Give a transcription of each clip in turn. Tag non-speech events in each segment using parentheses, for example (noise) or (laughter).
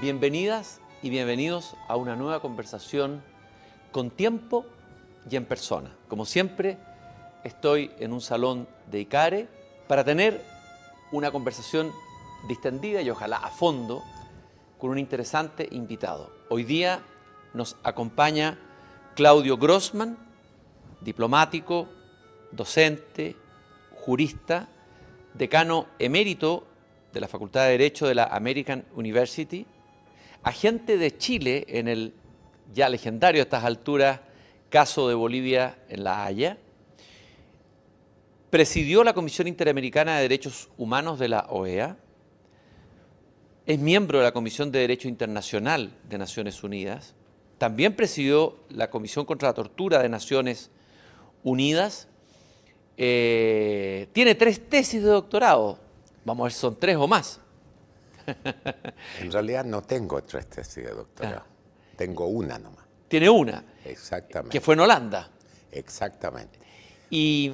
Bienvenidas y bienvenidos a una nueva conversación con tiempo y en persona. Como siempre, estoy en un salón de ICARE para tener una conversación distendida y ojalá a fondo con un interesante invitado. Hoy día nos acompaña Claudio Grossman, diplomático, docente, jurista, decano emérito de la Facultad de Derecho de la American University, agente de Chile en el ya legendario a estas alturas caso de Bolivia en La Haya, presidió la Comisión Interamericana de Derechos Humanos de la OEA, es miembro de la Comisión de Derecho Internacional de Naciones Unidas, también presidió la Comisión contra la Tortura de Naciones Unidas. Eh, tiene tres tesis de doctorado. Vamos a ver, son tres o más. (laughs) en realidad no tengo tres tesis de doctorado. Ah. Tengo una nomás. Tiene una. Exactamente. Que fue en Holanda. Exactamente. Y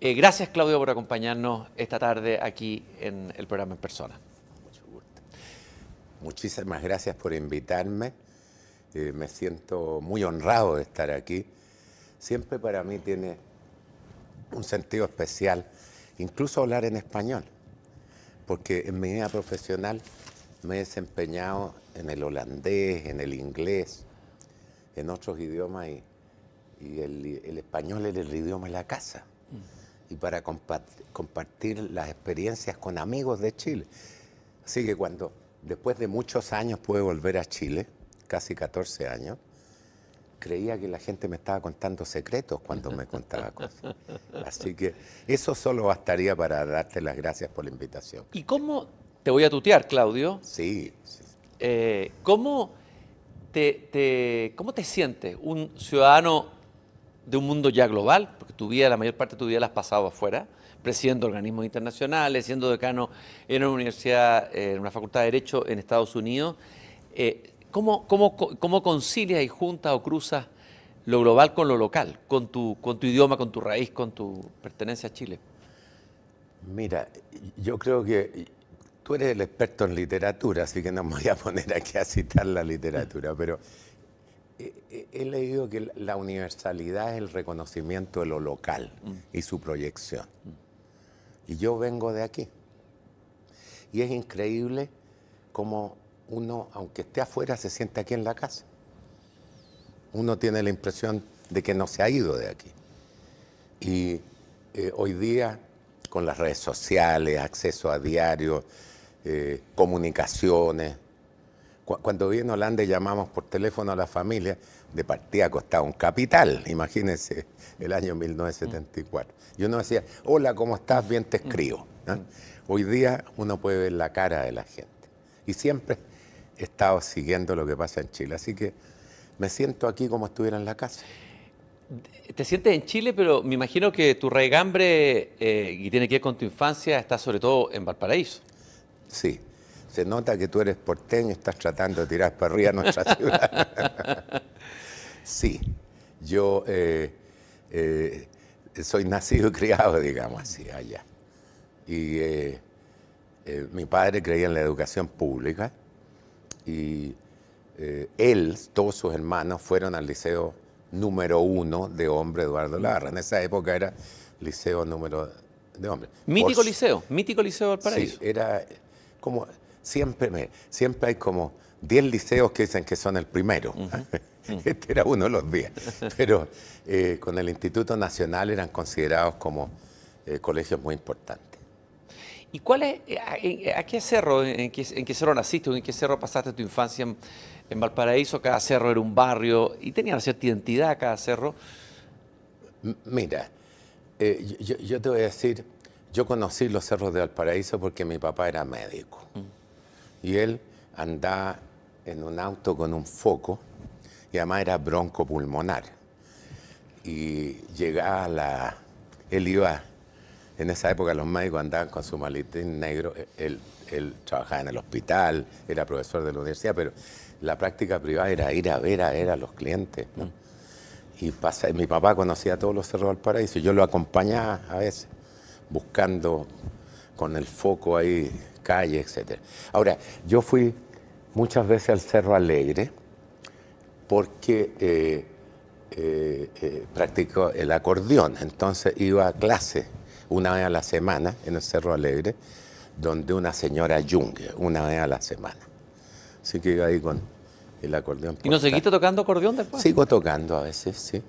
eh, gracias, Claudio, por acompañarnos esta tarde aquí en el programa en persona. Mucho gusto. Muchísimas gracias por invitarme me siento muy honrado de estar aquí. Siempre para mí tiene un sentido especial, incluso hablar en español, porque en mi vida profesional me he desempeñado en el holandés, en el inglés, en otros idiomas y, el, español era el idioma de la casa. Mm. Y para compartir las experiencias con amigos de Chile. Así que cuando después de muchos años pude volver a Chile, casi 14 años, creía que la gente me estaba contando secretos cuando me contaba cosas. Así que eso solo bastaría para darte las gracias por la invitación. ¿Y cómo, te voy a tutear, Claudio? Sí. Eh, ¿cómo, te, ¿Cómo te sientes un ciudadano de un mundo ya global? Porque tu vida, la mayor parte de tu vida la has pasado afuera, presidiendo organismos internacionales, siendo decano en una universidad, en una facultad de Derecho en Estados Unidos. Eh, ¿Cómo, cómo, concilias y junta o cruza lo global con lo local, con tu, con tu idioma, con tu raíz, con tu pertenencia a Chile? Mira, yo creo que tú eres el experto en literatura, así que no me voy a poner aquí a citar la literatura, pero he leído que la universalidad es el reconocimiento de lo local y su proyección. Y yo vengo de aquí. Y es increíble cómo uno, aunque esté afuera, se siente aquí en la casa. Uno tiene la impresión de que no se ha ido de aquí. Y eh, hoy día, con las redes sociales, acceso a diario, eh, comunicaciones, Cuando cuando en Holanda llamamos por teléfono a la familia, de partida costaba un capital, imagínense, el año 1974. Y uno decía, hola, ¿cómo estás? Bien te escribo. Mm. Hoy día uno puede ver la cara de la gente. Y siempre he estado siguiendo lo que pasa en Chile. Así que me siento aquí como estuviera en la casa. Te sientes en Chile, pero me imagino que tu raigambre, eh, y tiene que ver con tu infancia, está sobre todo en Valparaíso. Sí, se nota que tú eres porteño, estás tratando de tirar para arriba nuestra (laughs) ciudad. sí, yo eh, eh, soy nacido y criado, digamos así, allá. Y mi padre creía en la educación pública y eh, él, todos sus hermanos, fueron al liceo número uno de hombre Eduardo Larra. En esa época era liceo número de hombre. Mítico liceo, mítico liceo del paraíso. Sí, era como, siempre, siempre hay como 10 liceos que dicen que son el primero. (laughs) este era uno de los 10. Pero eh, con el Instituto Nacional eran considerados como eh, colegios muy importantes. ¿Y cuál es, eh, a, qué cerro, en qué, en cerro naciste, en qué cerro pasaste tu infancia en, Valparaíso? Cada cerro era un barrio y tenía cierta identidad cada cerro. Mira, eh, yo, te voy a decir, yo conocí los cerros de Valparaíso porque mi papá era médico mm. y él andaba en un auto con un foco y además era broncopulmonar. Y llegaba a la... Él iba en esa época los médicos andaban con su maletín negro, él, trabajaba en el hospital, era profesor de la universidad, pero la práctica privada era ir a ver a, los clientes. Mm. Y mi papá conocía todos los cerros del paraíso, yo lo acompañaba a veces, buscando con el foco ahí, calle, etc. Ahora, yo fui muchas veces al Cerro Alegre porque eh, eh, eh practicó el acordeón, entonces iba a clase una vez a la semana en el Cerro Alegre, donde una señora yungue, una vez a la semana. Así que ahí con el acordeón. ¿Y no seguiste tocando acordeón después? Sigo tocando a veces, sí.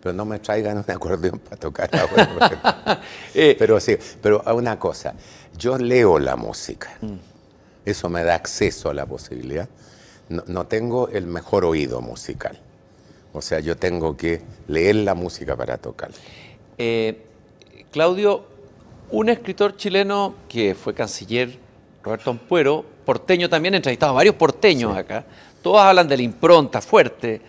Pero no me traigan un (laughs) acordeón para tocar (laughs) eh, pero sí, pero una cosa, yo leo la música. Mm. Eso me da acceso a la posibilidad. No, tengo el mejor oído musical. O sea, yo tengo que leer la música para tocar. Eh, Claudio, un escritor chileno que fue canciller, Roberto Ampuero, porteño también, entrevistado a varios porteños acá, todos hablan de la impronta fuerte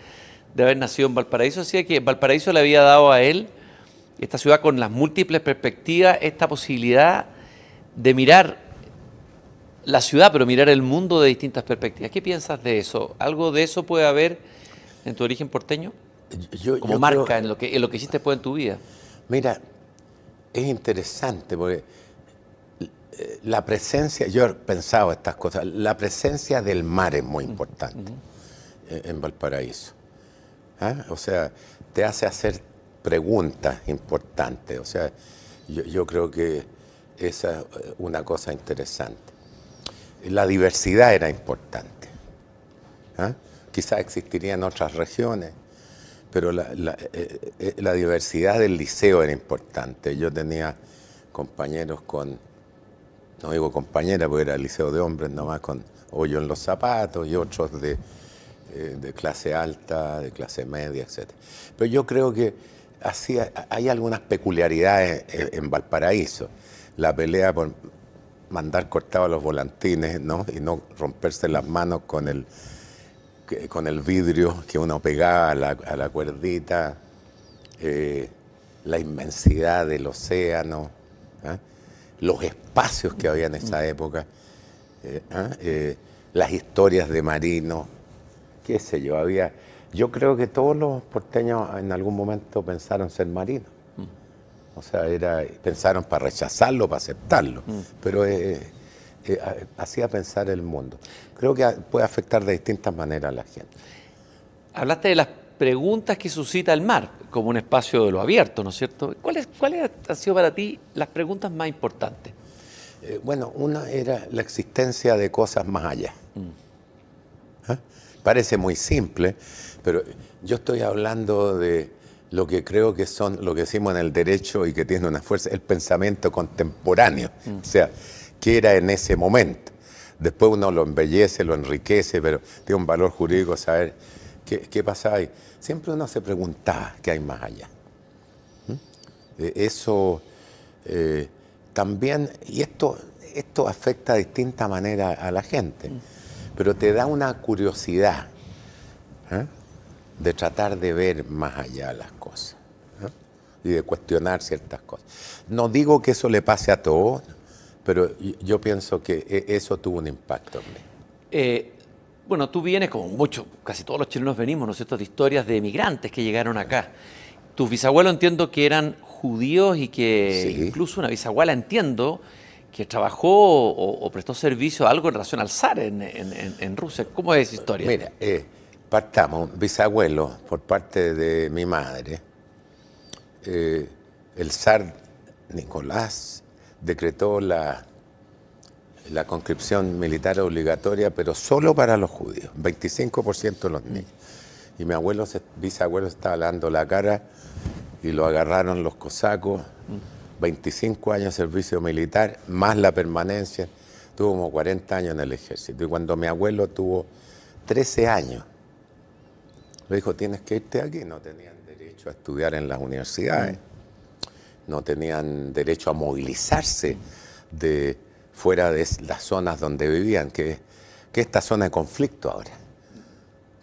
de haber nacido en Valparaíso, así que Valparaíso le había dado a él, esta ciudad con las múltiples perspectivas, esta posibilidad de mirar la ciudad, pero mirar el mundo de distintas perspectivas. ¿Qué piensas de eso? ¿Algo de eso puede haber en tu origen porteño? Como marca en, lo que, en lo que hiciste después en tu vida. Mira, es interesante porque eh, la presencia, yo he pensado estas cosas, la presencia del mar es muy mm, importante mm. en, Valparaíso. ¿ah? O sea, te hace hacer preguntas importantes. O sea, yo, creo que esa es una cosa interesante. La diversidad era importante. ¿ah? Quizás Quizás en otras regiones, pero la, eh, eh, eh, la, diversidad del liceo era importante. Yo tenía compañeros con, no digo compañeras, porque era el liceo de hombres nomás, con hoyo en los zapatos y otros de, clase alta, de clase media, etc. Pero yo creo que así hay algunas peculiaridades en, Valparaíso. La pelea por mandar cortados los volantines ¿no? y no romperse las manos con el con el vidrio que uno pegaba a la, a la cuerdita, eh, la inmensidad del océano, ¿ah? los espacios que había en esa mm. época, eh, ¿ah? eh, las historias de marinos, qué sé yo, había... Yo creo que todos los porteños en algún momento pensaron ser marinos. Mm. O sea, era, pensaron para rechazarlo, para aceptarlo. Mm. Pero eh, hacía pensar el mundo. Creo que puede afectar de distintas maneras a la gente. Hablaste de las preguntas que suscita el mar como un espacio de lo abierto, ¿no es cierto? ¿Cuáles han sido para ti las preguntas más importantes? Eh, bueno, una era la existencia de cosas más allá. Mm. ¿Ah? Parece muy simple, pero yo estoy hablando de lo que creo que son, lo que decimos en el derecho y que tiene una fuerza, el pensamiento contemporáneo. Mm. O sea, que en ese momento. Después uno lo embellece, lo enriquece, pero tiene un valor jurídico saber qué, pasa ahí. Siempre uno se pregunta ah, qué hay más allá. ¿Mm? E, eso eh, también, y esto, esto afecta de distinta manera a la gente, mm. pero te da una curiosidad ¿eh? de tratar de ver más allá las cosas ¿eh? y de cuestionar ciertas cosas. No digo que eso le pase a todos pero yo pienso que e, eso tuvo un impacto eh, bueno, tú vienes, como muchos, casi todos los chilenos venimos, ¿no es cierto?, de historias de emigrantes que llegaron acá. Tus bisabuelos entiendo que eran judíos y que incluso una bisabuela entiendo que trabajó o, prestó servicio a algo en relación al zar en, Rusia. ¿Cómo es esa historia? Mira, eh, partamos, bisabuelo por parte de mi madre, eh, el zar Nicolás decretó la, la conscripción militar obligatoria, pero solo para los judíos, 25% de los niños. Y mi abuelo, bisabuelo, estaba dando la cara y lo agarraron los cosacos. 25 años de servicio militar, más la permanencia. Tuvo como 40 años en el ejército. Y cuando mi abuelo tuvo 13 años, le dijo, tienes que irte aquí. No tenían derecho a estudiar en las universidades no tenían derecho a movilizarse de fuera de las zonas donde vivían, que, que esta zona de conflicto ahora,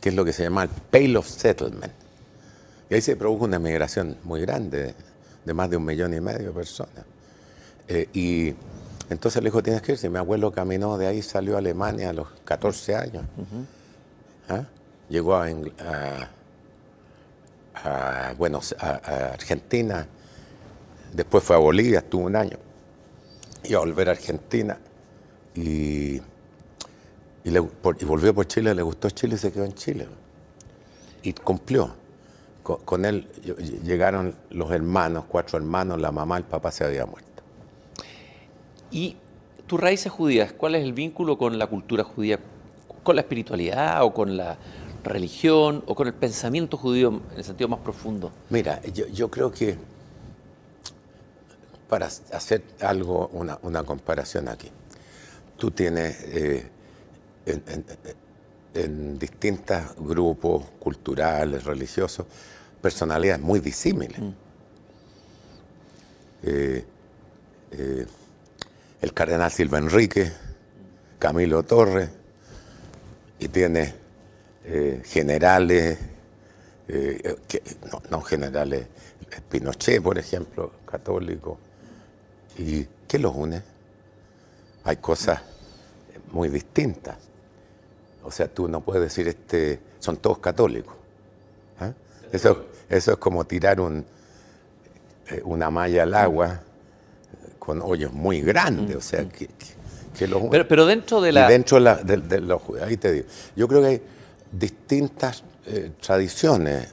que es lo que se llama el Pale of Settlement. Y ahí se produjo una migración muy grande, de más de un millón y medio de personas. Eh, y entonces le dijo, tienes que irse. Mi abuelo caminó de ahí, salió a Alemania a los 14 años. ¿Ah? Llegó a, bueno, a Argentina, Después fue a Bolivia, estuvo un año. y a volver a Argentina y, volvió por Chile, le gustó Chile y se quedó en Chile. Y cumplió. Con, él llegaron los hermanos, cuatro hermanos, la mamá, el papá se había muerto. ¿Y tus raíces judías? ¿Cuál es el vínculo con la cultura judía? ¿Con la espiritualidad o con la religión o con el pensamiento judío en el sentido más profundo? Mira, yo creo que para hacer algo, una, comparación aquí. Tú tienes eh, en, distintos grupos culturales, religiosos, personalidades muy disímiles. Mm. Eh, eh, el cardenal Silva Enrique, Camilo Torres, y tiene generales, que, no, no, generales, Pinochet, por ejemplo, católico, ¿Y qué los une? Hay cosas muy distintas. O sea, tú no puedes decir, este, son todos católicos. ¿ah? Eso, eso es como tirar eh, una malla al agua con hoyos muy grandes. O sea, que, los Pero, dentro de la... dentro de, la, los... Ahí te digo. Yo creo que hay distintas eh, tradiciones,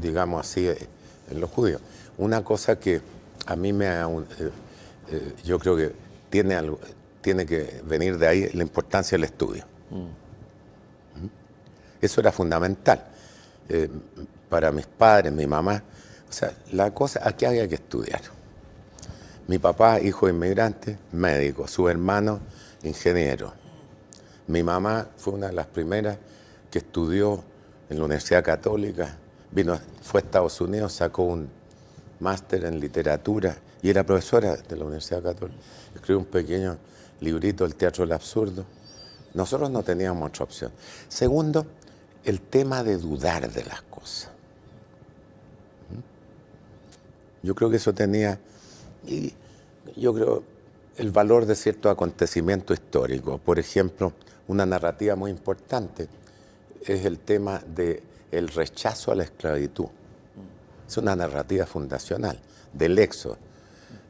digamos así, en los judíos una cosa que a mí me... Ha, eh, eh, yo creo que tiene, tiene que venir de ahí la importancia del estudio. Mm. Eso era fundamental eh, para mis padres, mi mamá. O sea, la cosa, aquí había que estudiar. Mi papá, hijo inmigrante, médico, su hermano, ingeniero. Mi mamá fue una de las primeras que estudió en la Universidad Católica, vino, fue a Estados Unidos, sacó un, máster en literatura y era profesora de la Universidad Católica. Escribió un pequeño librito, El Teatro del Absurdo. Nosotros no teníamos otra opción. Segundo, el tema de dudar de las cosas. ¿Mm? Yo creo que eso tenía, y yo creo, el valor de cierto acontecimiento histórico. Por ejemplo, una narrativa muy importante es el tema del el rechazo a la esclavitud. Es una narrativa fundacional del exo,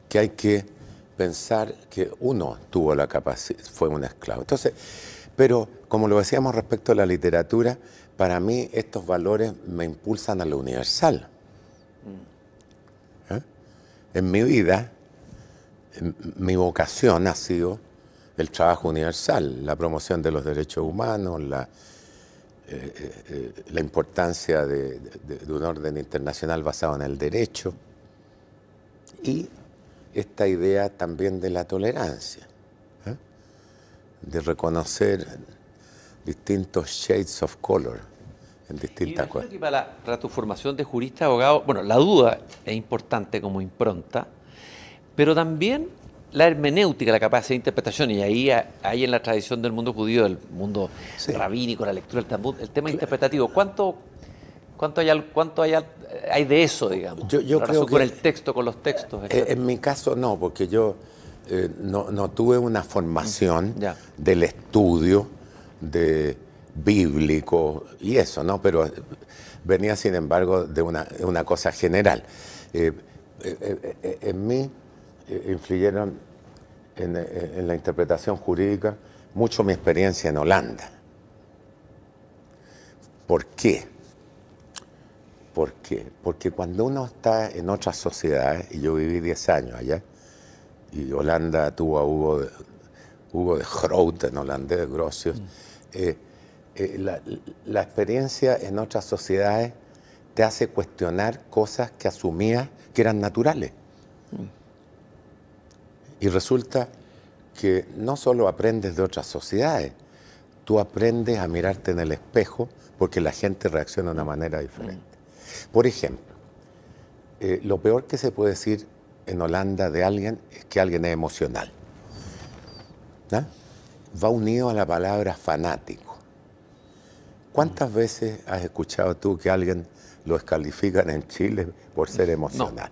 que hay que pensar que uno tuvo la capacidad, fue un esclavo. Entonces, pero como lo decíamos respecto a la literatura, para mí estos valores me impulsan a lo universal. ¿Eh? En mi vida, mi vocación ha sido el trabajo universal, la promoción de los derechos humanos, la, eh, eh, eh, la importancia de, un orden internacional basado en el derecho y esta idea también de la tolerancia, de reconocer distintos shades of color en distintas cosas. Que la, para tu formación de jurista, abogado, bueno, la duda es importante como impronta, pero también la hermenéutica, la capacidad de interpretación, y ahí hay en la tradición del mundo judío, del mundo rabínico, la lectura del Talmud, el tema interpretativo. ¿Cuánto, cuánto, hay, cuánto hay, hay de eso, digamos? Yo, creo con el texto, con los textos. Eh, en mi caso no, porque yo eh, no, tuve una formación mm, del estudio bíblico y eso, ¿no? Pero eh, venía, sin embargo, de una, cosa general. en mí influyeron eh, en, la interpretación jurídica mucho mi experiencia en Holanda. ¿Por qué? ¿Por Porque cuando uno está en otras sociedades, y yo viví 10 años allá, y Holanda tuvo a Hugo de, Hugo de Groot, en holandés de Grocios, mm. eh, eh, la experiencia en otras sociedades te hace cuestionar cosas que asumías que eran naturales. Y resulta que no solo aprendes de otras sociedades, tú aprendes a mirarte en el espejo porque la gente reacciona de una manera diferente. Mm. Por ejemplo, eh, lo peor que se puede decir en Holanda de alguien es que alguien es emocional. ¿ah? Va unido a la palabra fanático. ¿Cuántas mm. veces has escuchado tú que alguien lo descalifican en Chile por ser emocional?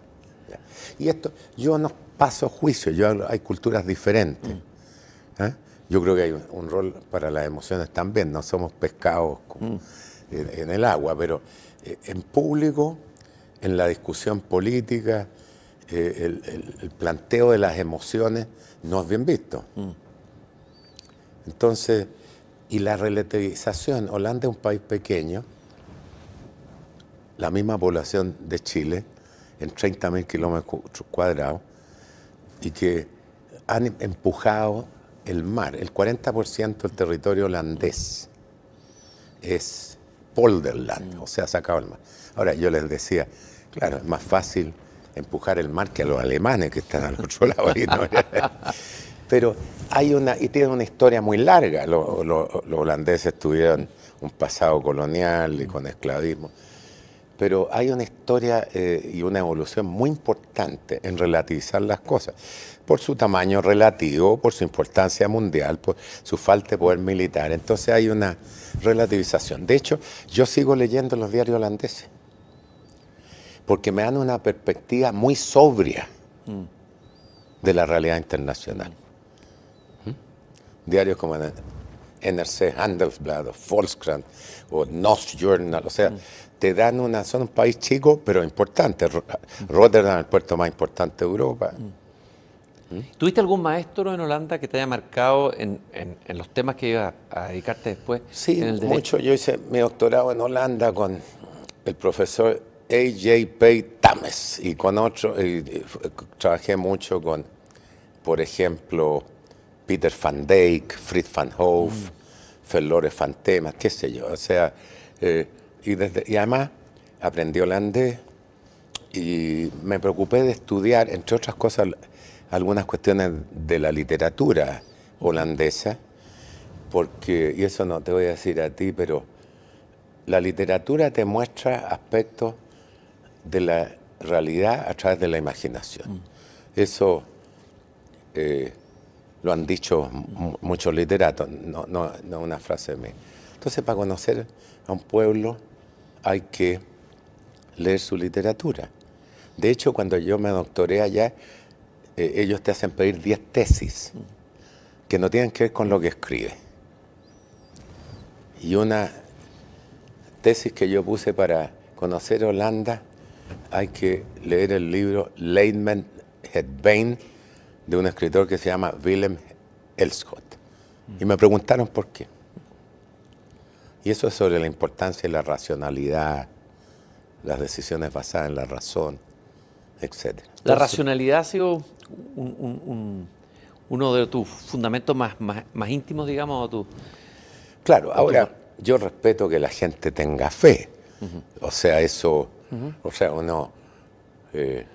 Y esto, yo no, paso juicio, yo, hay culturas diferentes. Mm. ¿eh? Yo creo que hay un, rol para las emociones también, no somos pescados mm. en, el agua, pero eh, en público, en la discusión política, eh, el, planteo de las emociones no es bien visto. Mm. Entonces, y la relativización, Holanda es un país pequeño, la misma población de Chile, en 30.000 kilómetros cuadrados, y que han empujado el mar. El 40% del territorio holandés es polderland, o sea, sacado el mar. Ahora, yo les decía, claro, es más fácil empujar el mar que a los alemanes que están al otro (laughs) lado. Pero hay una, y tiene una historia muy larga. los holandeses tuvieron un pasado colonial y con esclavismo pero hay una historia eh, y una evolución muy importante en relativizar las cosas, por su tamaño relativo, por su importancia mundial, por su falta de poder militar. Entonces hay una relativización. De hecho, yo sigo leyendo los diarios holandeses, porque me dan una perspectiva muy sobria de la realidad internacional. ¿Mm? Diarios como NRC, Handelsblad, o Volkskrant, o Nos Journal, o sea te dan una son un país chico, pero importante. Rotterdam, el puerto más importante de Europa. Mm. ¿Mm? ¿Tuviste algún maestro en Holanda que te haya marcado en, los temas que iba a dedicarte después? Sí, en el mucho. Yo hice mi doctorado en Holanda con el profesor A.J. Pay Tames y con otros. trabajé mucho con, por ejemplo, Peter van Dijk, Fritz van Hoof, mm. van qué sé yo. O sea, eh, y, además aprendí holandés y me preocupé de estudiar, entre otras cosas, algunas cuestiones de la literatura holandesa, porque, y eso no te voy a decir a ti, pero la literatura te muestra aspectos de la realidad a través de la imaginación. Mm. Eso eh, lo han dicho muchos literatos, no, no, no una frase mía. Entonces, para conocer a un pueblo, hay que leer su literatura. De hecho, cuando yo me doctoré allá, eh, ellos te hacen pedir 10 tesis que no tienen que ver con lo que escribe. Y una tesis que yo puse para conocer Holanda, hay que leer el libro Leidman Hedbein de un escritor que se llama Willem Elschot. Y me preguntaron por qué. Y eso es sobre la importancia de la racionalidad, las decisiones basadas en la razón, etc. La racionalidad ha sido uno de tus fundamentos más, más, íntimos, digamos, Claro, ahora yo respeto que la gente tenga fe. O sea, eso, o sea, uno, eh,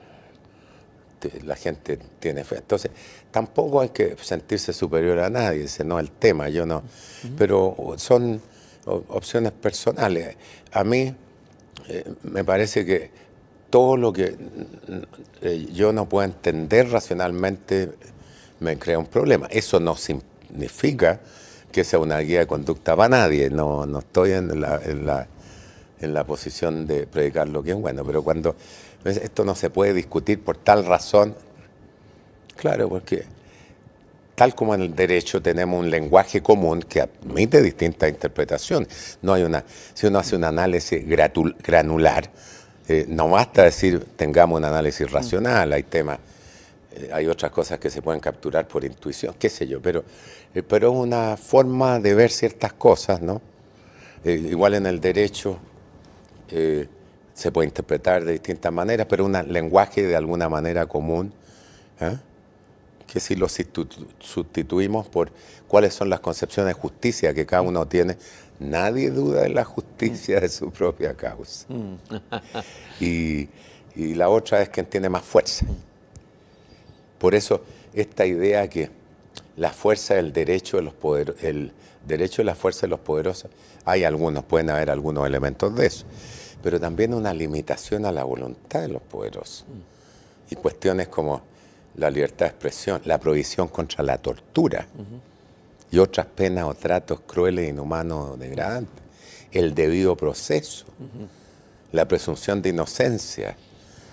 la gente tiene fe. Entonces, tampoco hay que sentirse superior a nadie, ese no es el tema, yo no. Pero son opciones personales. A mí eh, me parece que todo lo que mm, eh, yo no puedo entender racionalmente me crea un problema. Eso no significa que sea una guía de conducta para nadie. No, no estoy en la, en la, en la posición de predicar lo que es bueno, pero cuando esto no se puede discutir por tal razón, claro, porque tal como en el derecho tenemos un lenguaje común que admite distintas interpretaciones. No hay una, si uno hace un análisis granular, eh, no basta decir tengamos un análisis mm. racional, hay temas, eh, hay otras cosas que se pueden capturar por intuición, qué sé yo, pero, eh, pero es una forma de ver ciertas cosas, ¿no? igual en el derecho se puede interpretar de distintas maneras, pero un lenguaje de alguna manera común que si los sustituimos por cuáles son las concepciones de justicia que cada uno tiene, nadie duda de la justicia de su propia causa. Mm. Y, la otra es quien tiene más fuerza. Por eso esta idea que la fuerza del derecho de los poder, el derecho de la fuerza de los poderosos, hay algunos, pueden haber algunos elementos de eso, pero también una limitación a la voluntad de los poderosos. Mm. Y cuestiones como la libertad de expresión, la prohibición contra la tortura y otras penas o tratos crueles, e inhumanos, o degradantes, el debido proceso, la presunción de inocencia,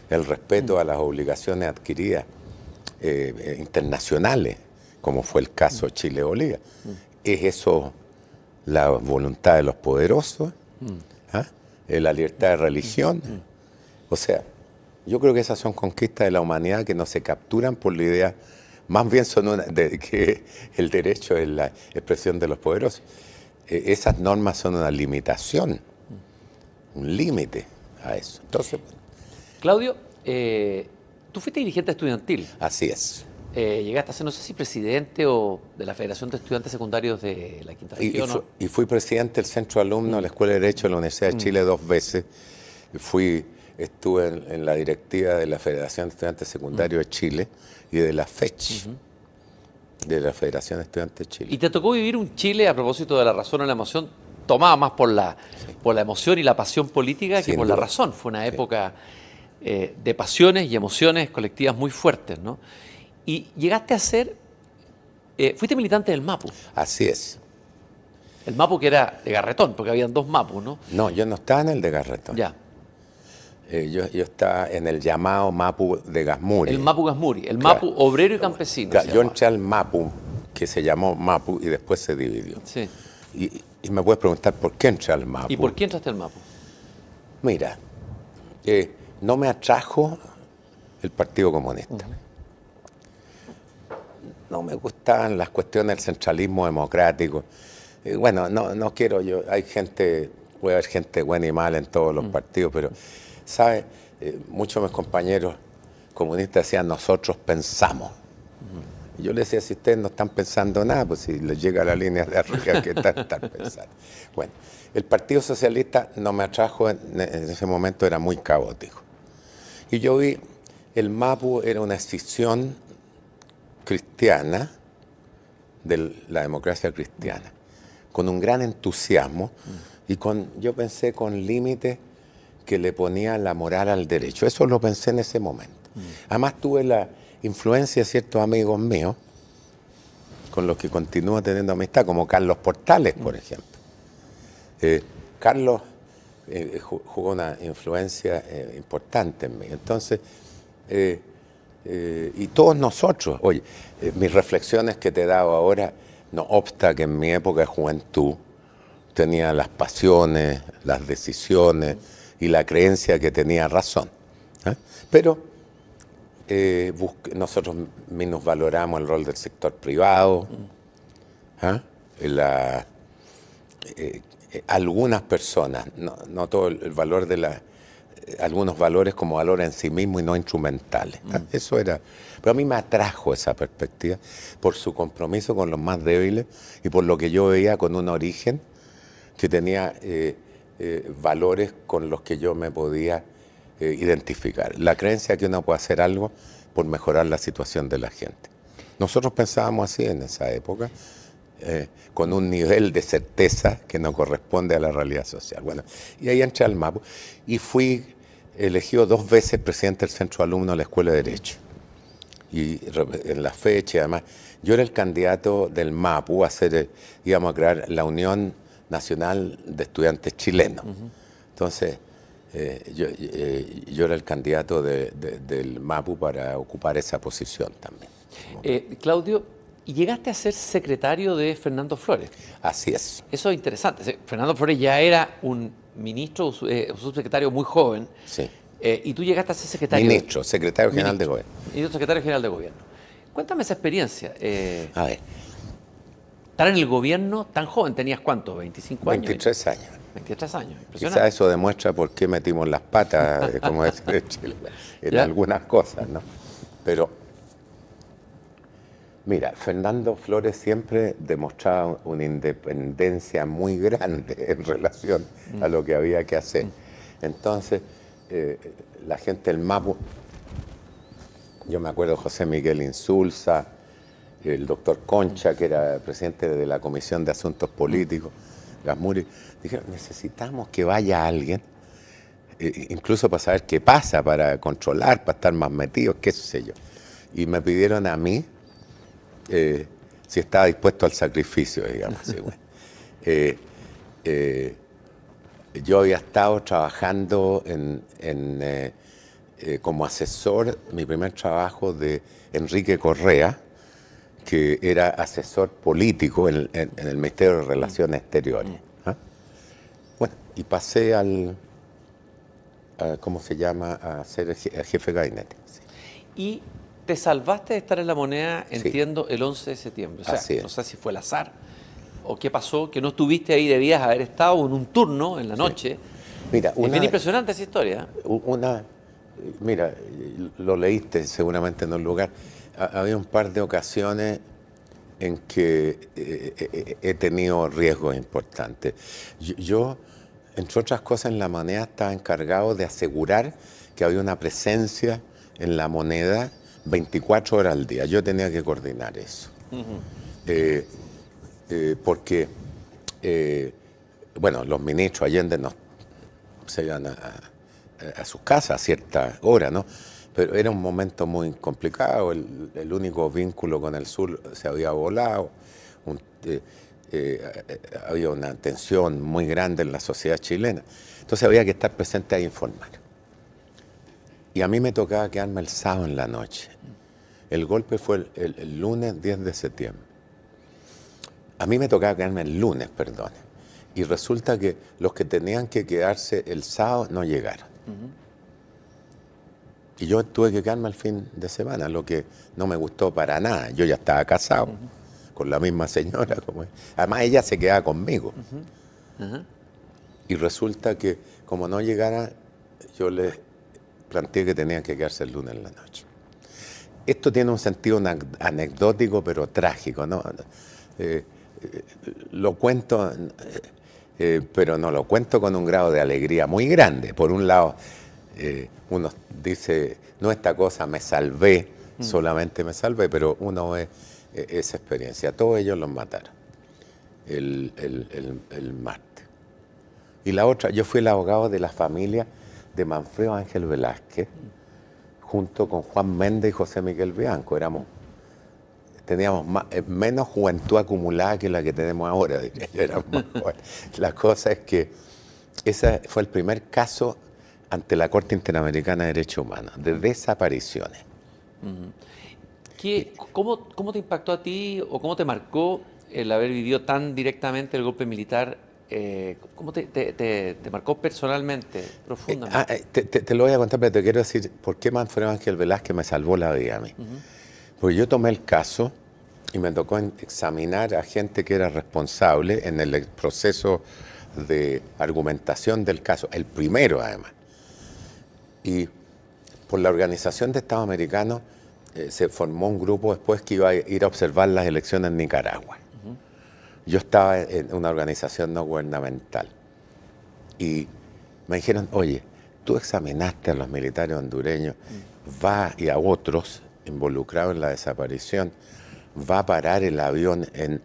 el respeto a las obligaciones adquiridas eh, eh, internacionales, como fue el caso Chile-Bolivia. ¿Es eso la voluntad de los poderosos? ¿ah? ¿Es ¿La libertad de religión? O sea, yo creo que esas son conquistas de la humanidad que no se capturan por la idea, más bien son de, que (laughs) el derecho es la expresión de los poderosos. E, esas normas son una limitación, un límite a eso. Entonces, Claudio, eh, tú fuiste dirigente estudiantil. Así es. Eh, llegaste a ser, no sé si presidente o de la Federación de Estudiantes Secundarios de la Quinta Región. Y, fui presidente del Centro Alumno de mm. la Escuela de Derecho de la Universidad de mm. Chile dos veces. Fui estuve en, la directiva de la Federación de Estudiantes Secundarios de Chile y de la FECH, de la Federación de Estudiantes de Chile. ¿Y te tocó vivir un Chile, a propósito de la razón o la emoción, tomada más por la, por la emoción y la pasión política que por la razón? Fue una época eh, de pasiones y emociones colectivas muy fuertes, ¿no? Y llegaste a ser, eh, fuiste militante del MAPU. Así es. El MAPU que era de Garretón, porque habían dos MAPU, ¿no? No, yo no estaba en el de Garretón. Ya yo, estaba en el llamado Mapu de Gasmuri. El Mapu Gasmuri, el Mapu obrero y campesino. entré al Mapu, que se llamó Mapu y después se dividió. Sí. Y, me puedes preguntar por qué entré al Mapu. ¿Y por qué entraste al Mapu? Mira, eh, no me atrajo el Partido Comunista. No me gustaban las cuestiones del centralismo democrático. Eh, bueno, no, quiero yo, hay gente, puede haber gente buena y mala en todos los partidos, pero ¿Sabe? Eh, muchos de mis compañeros comunistas decían, nosotros pensamos. yo les decía, si ustedes no están pensando nada, pues si les llega la línea de arriba, que están, pensando? Bueno, el Partido Socialista no me atrajo, en, ese momento era muy caótico. Y yo vi, el MAPU era una escisión cristiana de la democracia cristiana, con un gran entusiasmo y con, yo pensé, con límites que le ponía la moral al derecho. Eso lo pensé en ese momento. Mm. Además tuve la influencia de ciertos amigos míos, con los que continúo teniendo amistad, como Carlos Portales, por mm. ejemplo. Eh, Carlos eh, jugó una influencia eh, importante en mí. Entonces, y todos nosotros, oye, mis reflexiones que te he dado ahora, no obsta que en mi época de juventud tenía las pasiones, las decisiones mm y la creencia que tenía razón. ¿eh? Pero eh, nosotros menos valoramos el rol del sector privado. ¿eh? algunas personas, no, todo el valor de la algunos valores como valor en sí mismo y no instrumentales. Mm. Eso era. Pero a mí me atrajo esa perspectiva por su compromiso con los más débiles y por lo que yo veía con un origen que tenía eh, valores con los que yo me podía eh, identificar. La creencia que uno puede hacer algo por mejorar la situación de la gente. Nosotros pensábamos así en esa época, eh, con un nivel de certeza que no corresponde a la realidad social. Bueno, y ahí entré al MAPU y fui elegido dos veces presidente del Centro Alumno de la Escuela de Derecho. Y en la fecha, además, yo era el candidato del MAPU a hacer, digamos, a crear la unión Nacional de Estudiantes Chilenos. Entonces, eh, eh, yo, era el candidato del MAPU para ocupar esa posición también. Eh, Claudio, llegaste a ser secretario de Fernando Flores. Así es. Eso es interesante. Fernando Flores ya era un ministro, un subsecretario muy joven. Sí. y tú llegaste a ser secretario. Ministro, secretario general de gobierno. Ministro, secretario general de gobierno. Cuéntame esa experiencia. a ver estar en el gobierno tan joven. ¿Tenías cuánto? ¿25 años? 23 años. 23 años, eso demuestra por qué metimos las patas, (laughs) eh, como decir en algunas cosas, ¿no? Pero, mira, Fernando Flores siempre demostraba una independencia muy grande (laughs) en relación a mm. lo que había que hacer. Entonces, eh, la gente el Mapu, yo me acuerdo José Miguel Insulza, el doctor Concha, que era presidente de la Comisión de Asuntos Políticos, las dijeron, necesitamos que vaya alguien, eh, incluso para saber qué pasa, para controlar, para estar más metidos, qué sé yo. Y me pidieron a mí eh, si estaba dispuesto al sacrificio, digamos. (laughs) Eh, yo había estado trabajando como asesor, mi primer trabajo de Enrique Correa, que era asesor político en, el Ministerio de Relaciones Exteriores. ¿ah? Bueno, y pasé al, ¿cómo se llama?, a ser el jefe de gabinete. Y te salvaste de estar en la moneda, entiendo, el 11 de septiembre. O sea, Así es. no sé si fue el azar o qué pasó, que no estuviste ahí, debías haber estado en un turno en la noche. Mira, es bien impresionante esa historia. ¿eh? Una, mira, lo leíste seguramente en un lugar había un par de ocasiones en que eh, eh, he tenido riesgos importantes. Yo, entre otras cosas, en la moneda estaba encargado de asegurar que había una presencia en la moneda 24 horas al día. Yo tenía que coordinar eso. Eh, porque, bueno, los ministros Allende no, se iban a, a, a sus casas a cierta hora, ¿no? Pero era un momento muy complicado, el, único vínculo con el sur se había volado, eh, eh, había una tensión muy grande en la sociedad chilena. Entonces había que estar presente a informar. Y a mí me tocaba quedarme el sábado en la noche. El golpe fue el, lunes 10 de septiembre. A mí me tocaba quedarme el lunes, perdón. Y resulta que los que tenían que quedarse el sábado no llegaron. Y yo tuve que quedarme al fin de semana, lo que no me gustó para nada. Yo ya estaba casado con la misma señora. (laughs) Además, ella se quedaba conmigo. Y resulta que, como no llegara, yo le planteé que tenían que quedarse el lunes en la noche. Esto tiene un sentido anecdótico, pero trágico, ¿no? Eh, eh, lo cuento, eh, pero no lo cuento con un grado de alegría muy grande. Por un lado, eh, uno dice, no esta cosa me salvé, mm. solamente me salvé, pero uno ve eh, esa experiencia. Todos ellos los mataron el, el, martes. Y la otra, yo fui el abogado de la familia de Manfredo Ángel Velázquez, junto con Juan Méndez y José Miguel Bianco. Éramos, teníamos eh, menos juventud acumulada que la que tenemos ahora. (laughs) la cosa es que ese fue el primer caso ante la Corte Interamericana de Derechos Humanos de desapariciones. Mm. cómo, cómo, te impactó a ti o cómo te marcó el haber vivido tan directamente el golpe militar? Eh, ¿Cómo te, te, marcó personalmente, profundamente? Eh, ah, eh, te, lo voy a contar, pero te quiero decir por qué Manfredo Ángel Velázquez me salvó la vida a mí. Porque yo tomé el caso y me tocó examinar a gente que era responsable en el proceso de argumentación del caso, el primero además. Y por la Organización de Estados Americanos eh, se formó un grupo después que iba a ir a observar las elecciones en Nicaragua. Yo estaba en una organización no gubernamental y me dijeron, oye, tú examinaste a los militares hondureños, mm. va y a otros involucrados en la desaparición, va a parar el avión en,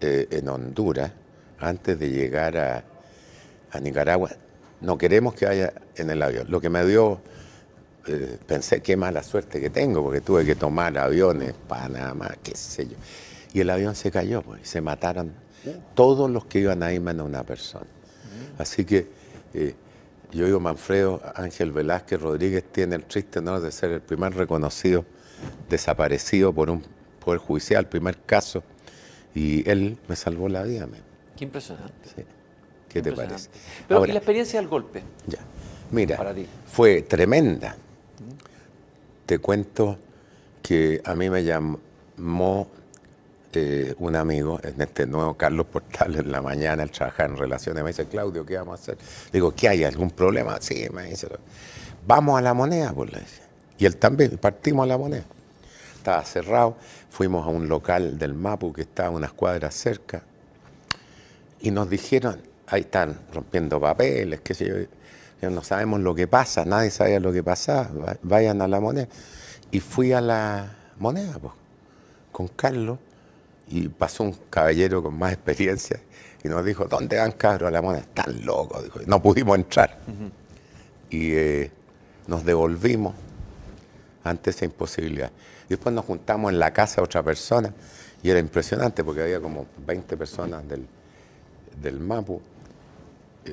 eh, Honduras antes de llegar a Nicaragua no queremos que haya en el avión. Lo que me dio, eh, pensé qué mala suerte que tengo, porque tuve que tomar aviones, Panamá, qué sé yo. Y el avión se cayó, pues, se mataron todos los que iban ahí menos una persona. Así que eh, yo digo, Manfredo Ángel Velázquez Rodríguez tiene el triste honor de ser el primer reconocido desaparecido por un poder judicial, primer caso, y él me salvó la vida. me. Qué impresionante. Sí. ¿Qué te parece? Pero la experiencia del golpe? Ya. Mira, fue tremenda. Te cuento que a mí me llamó eh, un amigo, en este nuevo Carlos Portal, en la mañana, al trabajar en relaciones, me dice, Claudio, ¿qué vamos a hacer? Le digo, ¿qué hay? ¿Algún problema? Sí, me dice. Vamos a la moneda, por pues, la Y él también, partimos a la moneda. Estaba cerrado, fuimos a un local del Mapu que estaba unas cuadras cerca, y nos dijeron, ahí están rompiendo papeles, qué sé yo. No sabemos lo que pasa, nadie sabía lo que pasaba. Vayan a la moneda. Y fui a la moneda con Carlos y pasó un caballero con más experiencia y nos dijo, ¿dónde van cabros a la moneda? Están locos. No pudimos entrar. Y eh, nos devolvimos ante esa imposibilidad. Después nos juntamos en la casa de otra persona y era impresionante porque había como 20 personas del Mapu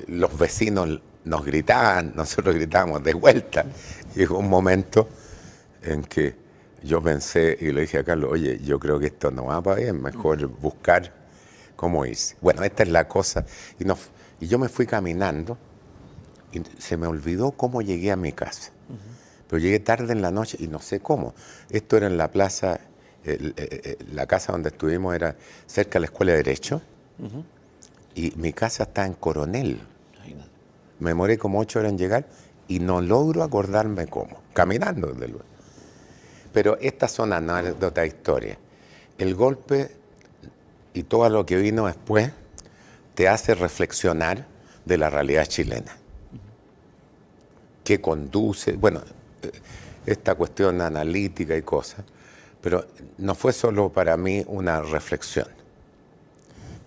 los vecinos nos gritaban, (laughs) nosotros gritábamos de vuelta. Y hubo un momento en que yo pensé y le dije a Carlos, oye, yo creo que esto no va para bien, mejor buscar cómo hice. Bueno, esta es la cosa. Y, no, y yo me fui caminando y se me olvidó cómo llegué a mi casa. Pero llegué tarde en la noche y no sé cómo. Esto era en la plaza, eh, eh, la casa donde estuvimos era cerca de la Escuela de Derecho. Y mi casa está en Coronel. Me moré como ocho horas en llegar y no logro acordarme cómo. Caminando, desde luego. Pero estas son anécdotas, historia El golpe y todo lo que vino después te hace reflexionar de la realidad chilena. ¿Qué conduce? Bueno, eh, esta cuestión analítica y cosas. Pero no fue solo para mí una reflexión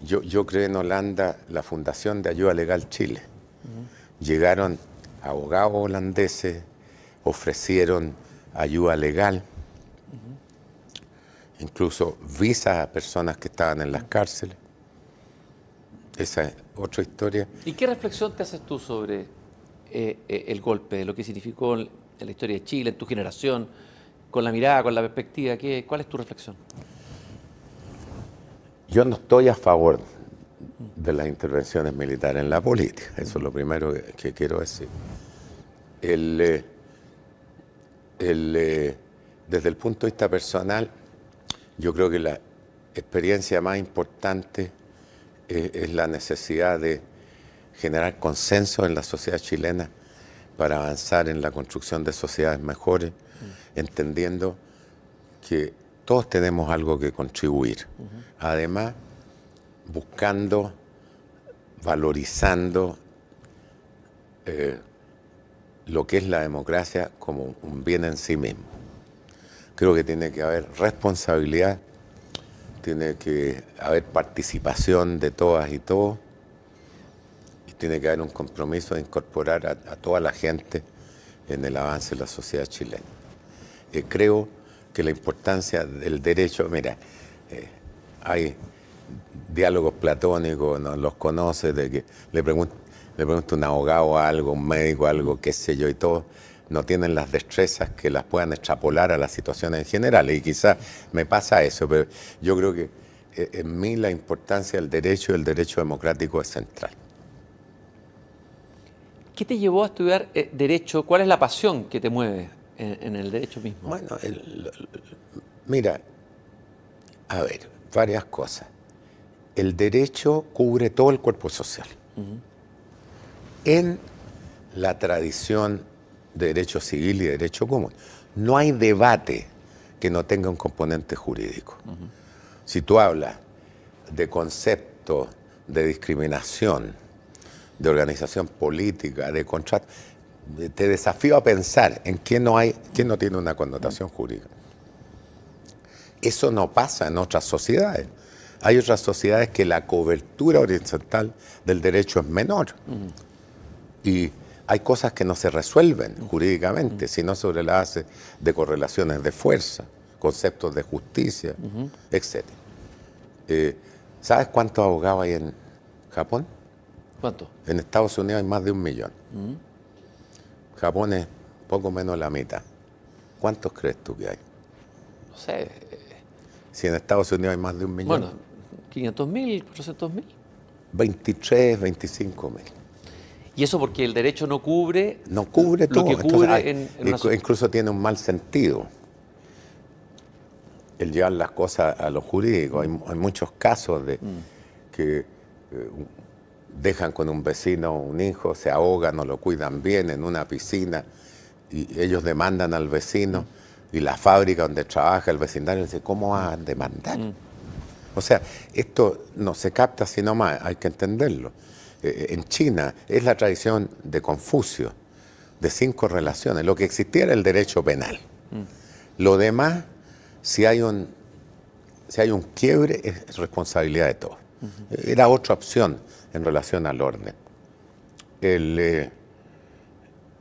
yo, yo en Holanda la Fundación de Ayuda Legal Chile. Llegaron abogados holandeses, ofrecieron ayuda legal, incluso visas a personas que estaban en las cárceles. Esa es otra historia. ¿Y qué reflexión te haces tú sobre eh, eh, el golpe, lo que significó en la historia de Chile, en tu generación, con la mirada, con la perspectiva? ¿qué, ¿Cuál es tu reflexión? Yo no estoy a favor de las intervenciones militares en la política, eso es lo primero que, quiero decir. Eh, eh, desde el punto de vista personal, yo creo que la experiencia más importante es la necesidad de generar consenso en la sociedad chilena para avanzar en la construcción de sociedades mejores, entendiendo que todos tenemos algo que contribuir. Además, buscando, valorizando eh, lo que es la democracia como un bien en sí mismo. Creo que tiene que haber responsabilidad, tiene que haber participación de todas y todos, y tiene que haber un compromiso de incorporar a, toda la gente en el avance de la sociedad chilena. Eh, creo que la importancia del derecho, mira, eh, hay diálogos platónicos, ¿no? los conoces, de que le pregunto, le un abogado algo, un médico algo, qué sé yo, y todo, no tienen las destrezas que las puedan extrapolar a las situaciones en general. Y quizás me pasa eso, pero yo creo que eh, en mí la importancia del derecho y el derecho democrático es central. ¿Qué te llevó a estudiar eh, derecho? ¿Cuál es la pasión que te mueve en, el derecho mismo? Bueno, mira, a ver, varias cosas. El derecho cubre todo el cuerpo social. En la tradición de derecho civil y derecho común, no hay debate que no tenga un componente jurídico. Si tú hablas de concepto de discriminación, de organización política, de contrato, te desafío a pensar en quién no, tiene una connotación jurídica. Eso no pasa en otras sociedades. Hay otras sociedades que la cobertura horizontal del derecho es menor. Y hay cosas que no se resuelven jurídicamente, sino sobre la base de correlaciones de fuerza, conceptos de justicia, etc. Eh, ¿Sabes cuántos abogados hay en Japón? ¿Cuántos? En Estados Unidos hay más de un millón. Japón es poco menos la mitad. ¿Cuántos crees tú que hay? No sé. Si en Estados Unidos hay más de un millón. Bueno, 500 mil, 400 mil. 23, 25 mil. Y eso porque el derecho no cubre. No cubre todo. Lo que cubre en, Incluso tiene un mal sentido el llevar las cosas a lo jurídico. Hay, muchos casos de mm. que eh, dejan con un vecino un hijo, se ahogan, no lo cuidan bien en una piscina y ellos demandan al vecino y la fábrica donde trabaja el vecindario dice, ¿cómo van a demandar? Mm. O sea, esto no se capta sino más, hay que entenderlo. Eh, eh, en China es la tradición de Confucio, de cinco relaciones, lo que existía era el derecho penal. Mm. Lo demás, si hay un, si hay un quiebre, es responsabilidad de todos. Era otra opción en relación al orden. Eh,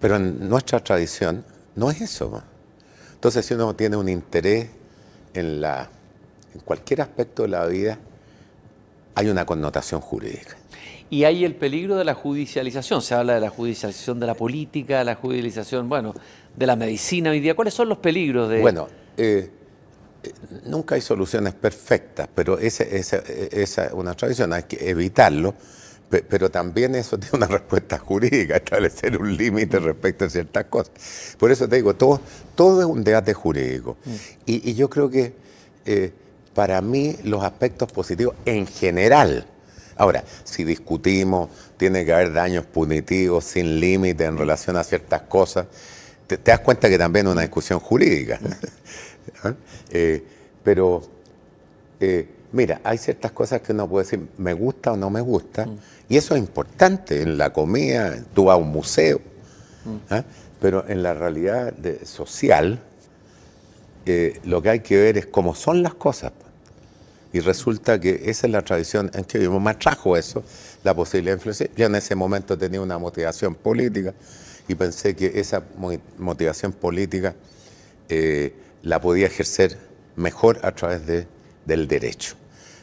pero en nuestra tradición no es eso. Entonces, si uno tiene un interés en, la, en cualquier aspecto de la vida, hay una connotación jurídica. Y hay el peligro de la judicialización. Se habla de la judicialización de la política, la judicialización, bueno, de la medicina hoy día. ¿Cuáles son los peligros de...? Bueno, eh, eh, nunca hay soluciones perfectas, pero esa es una tradición, hay que evitarlo pero también eso (laughs) tiene una respuesta jurídica, establecer un límite respecto a ciertas cosas. Por eso te digo, todo, todo es un debate jurídico. Mm. Y, yo creo que eh, para mí los aspectos positivos en general, ahora, si discutimos, tiene que haber daños punitivos sin límite en relación a ciertas cosas, te, das cuenta que también es una discusión jurídica. Mm. (laughs) ¿Ah? Eh, pero... Eh, mira, hay ciertas cosas que uno puede decir, me gusta o no me gusta, mm. Y eso es importante en la comida, tú vas a un museo, mm. ¿ah? pero en la realidad social eh, lo que hay que ver es cómo son las cosas. Y resulta que esa es la tradición en que vivimos. más trajo eso, la posibilidad de influencia. Yo en ese momento tenía una motivación política y pensé que esa motivación política eh, la podía ejercer mejor a través de, del derecho.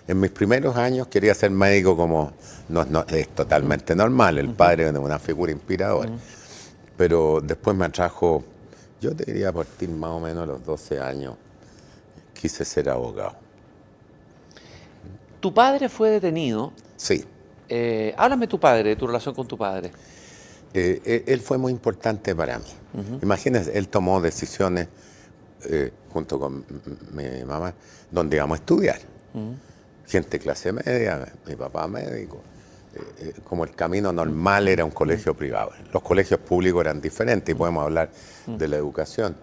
En mis primeros años quería ser médico como no, es totalmente normal, el padre es una figura inspiradora. Pero después me atrajo, yo te diría a partir más o menos a los 12 años, quise ser abogado. Tu padre fue detenido. Sí. Eh, háblame tu padre, tu relación con tu padre. Eh, e, él fue muy importante para mí. imagínese Imagínense, él tomó decisiones eh, junto con mi mamá, donde íbamos a estudiar. Gente clase media, mi papá médico. Eh, eh, como el camino normal era un colegio mm. privado. Los colegios públicos eran diferentes y podemos hablar mm. de la educación.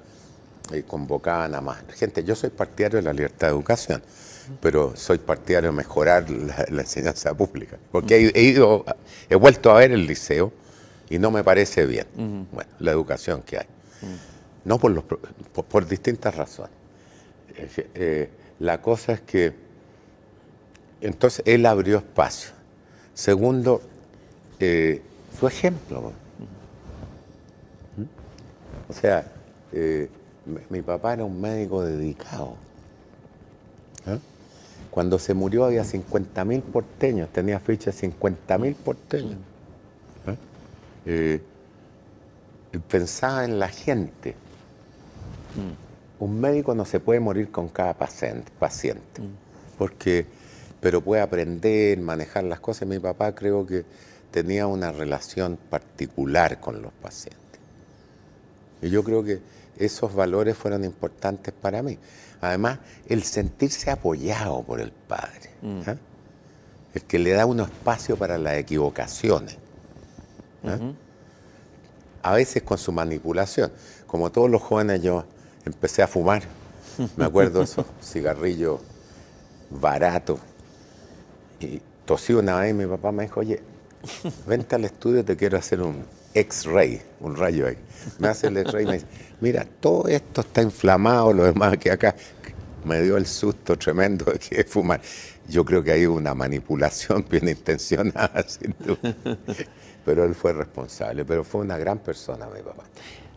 Y eh, convocaban a más gente. Yo soy partidario de la libertad de educación, mm. pero soy partidario de mejorar la, enseñanza pública. Porque he, ido, he vuelto a ver el liceo y no me parece bien la educación que hay. No por, los, por, distintas razones. la cosa es que entonces él abrió espacio Segundo, eh, su ejemplo. O sea, eh, mi papá era un médico dedicado. ¿eh? Cuando se murió había 50.000 porteños, tenía ficha de 50.000 porteños. pensaba en la gente. Mm. Un médico no se puede morir con cada paciente, mm. porque pero puede aprender, manejar las cosas. Mi papá creo que tenía una relación particular con los pacientes. Y yo creo que esos valores fueron importantes para mí. Además, el sentirse apoyado por el padre, mm. ¿ah? el que le da un espacio para las equivocaciones. ¿ah? A veces con su manipulación. Como todos los jóvenes, yo empecé a fumar. Me acuerdo esos (laughs) cigarrillos baratos y tosí una vez y mi papá me dijo, oye, vente al estudio, te quiero hacer un X-ray, un rayo ahí. Me hace el X-ray y me dice, mira, todo esto está inflamado, lo demás que acá. Me dio el susto tremendo de que fumar. Yo creo que hay una manipulación (laughs) bien intencionada, sin duda. Pero él fue responsable, pero fue una gran persona, mi papá.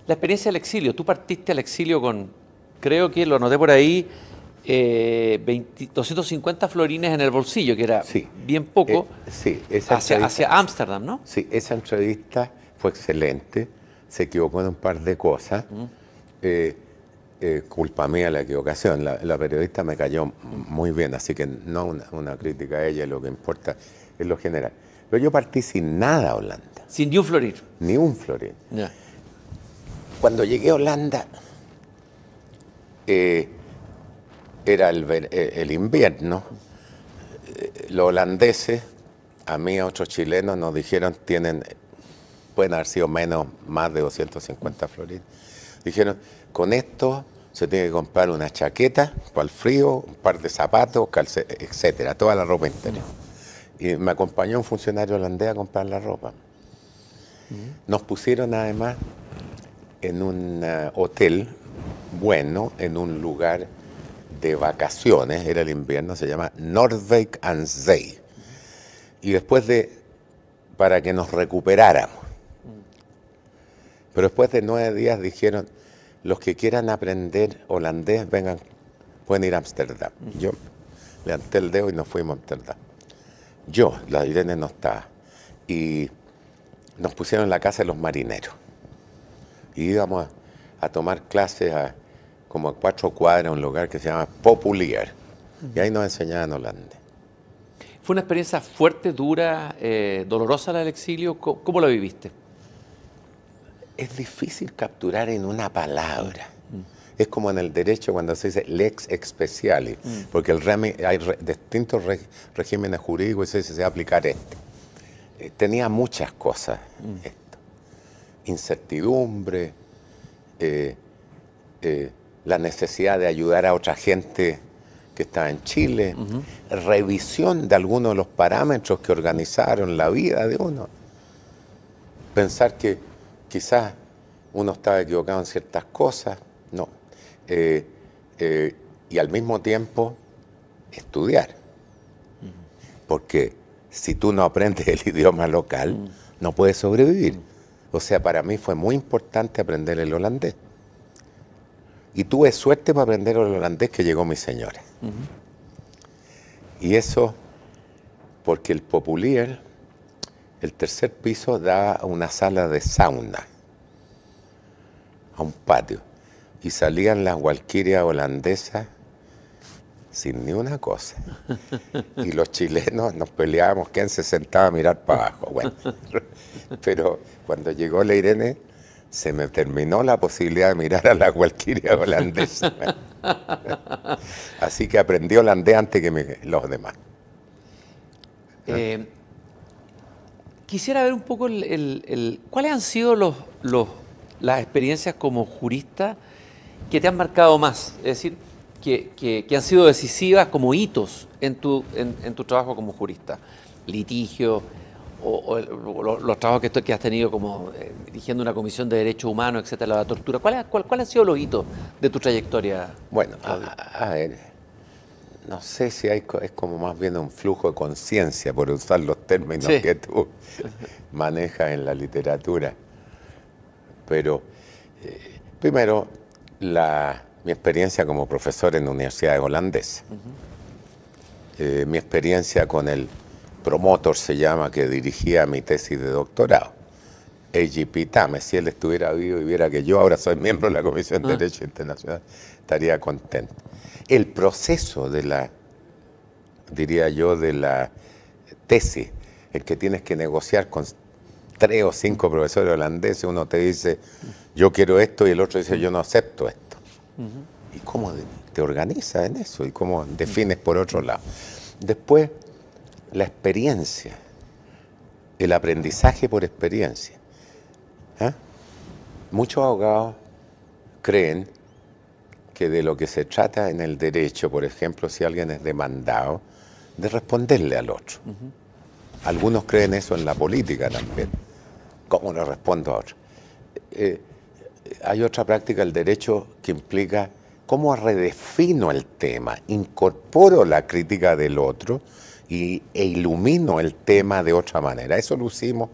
La experiencia del exilio, tú partiste al exilio con, creo que lo anoté por ahí, 250 eh, florines en el bolsillo, que era bien poco, eh, sí, hacia, hacia Ámsterdam, ¿no? Sí, esa entrevista fue excelente, se equivocó en un par de cosas. Eh, culpa mía la equivocación, la, periodista me cayó muy bien, así que no una, crítica a ella, lo que importa es lo general. Pero yo partí sin nada a Holanda. Sin ni un florín. Ni un florín. Cuando llegué a Holanda, eh, era eh, el, invierno, los holandeses, a mí a otros chilenos nos dijeron, tienen, pueden haber sido menos, más de 250 florines. Dijeron, con esto se tiene que comprar una chaqueta para el frío, un par de zapatos, calce, etcétera, toda la ropa interior. Y me acompañó un funcionario holandés a comprar la ropa. Nos pusieron además en un eh, hotel bueno, en un lugar de vacaciones, era el invierno, se llama Norweg and Zee. Y después de, para que nos recuperáramos. Pero después de nueve días dijeron, los que quieran aprender holandés, vengan, pueden ir a Ámsterdam Yo levanté el dedo y nos fuimos a Ámsterdam Yo, la Irene no estaba. Y nos pusieron en la casa de los marineros. Y íbamos a tomar clases a como a cuatro cuadras, un lugar que se llama Populier. Y ahí nos enseñaban holandés. ¿Fue una experiencia fuerte, dura, eh, dolorosa la del exilio? ¿Cómo, lo la viviste? Es difícil capturar en una palabra. Mm. Es como en el derecho cuando se dice lex especialis, mm. porque el hay distintos regímenes jurídicos y se dice se va a aplicar este. Eh, tenía muchas cosas mm. esto. Incertidumbre, eh, la necesidad de ayudar a otra gente que estaba en Chile, revisión de algunos de los parámetros que organizaron la vida de uno. Pensar que quizás uno estaba equivocado en ciertas cosas, no. Eh, eh, y al mismo tiempo estudiar. Porque si tú no aprendes (laughs) el idioma local, no puedes sobrevivir. O sea, para mí fue muy importante aprender el holandés. Y tuve suerte para aprender el holandés que llegó mi señora. Y eso porque el Populier, el tercer piso, da una sala de sauna, a un patio. Y salían las walquirias holandesas sin ni una cosa. Y los chilenos nos peleábamos quién se sentaba a mirar para abajo. Bueno, (laughs) pero cuando llegó la Irene, se me terminó la posibilidad de mirar a la cualquiera holandesa. Así que aprendí holandés antes que los demás. ¿Ah? Eh, quisiera ver un poco el, cuáles han sido los, las experiencias como jurista que te han marcado más, es decir, que, han sido decisivas como hitos en tu, en tu trabajo como jurista. Litigio, o, los, trabajos que, has tenido como eh, dirigiendo una comisión de derechos humanos, etcétera, la tortura, cuál, ha sido el hito de tu trayectoria? Bueno, a, ver, no sé si es como más bien un flujo de conciencia, por usar los términos que tú manejas en la literatura. Pero, eh, primero, mi experiencia como profesor en la Universidad de Holandés eh, mi experiencia con el promotor se llama, que dirigía mi tesis de doctorado. AGP si él estuviera vivo y viera que yo ahora soy miembro de la Comisión de ah. Derecho Internacional, estaría contento. El proceso de la, diría yo, de la tesis, el que tienes que negociar con tres o cinco profesores holandeses, uno te dice, yo quiero esto, y el otro dice, yo no acepto esto. ¿Y cómo te organizas en eso? ¿Y cómo defines por otro lado? Después, la experiencia, el aprendizaje por experiencia. ¿eh? Muchos abogados creen que de lo que se trata en el derecho, por ejemplo, si alguien es demandado, de responderle al otro. Algunos creen eso en la política también. ¿Cómo no respondo a otro? Eh, hay otra práctica del derecho que implica cómo redefino el tema, incorporo la crítica del otro y, e ilumino el tema de otra manera. Eso lo hicimos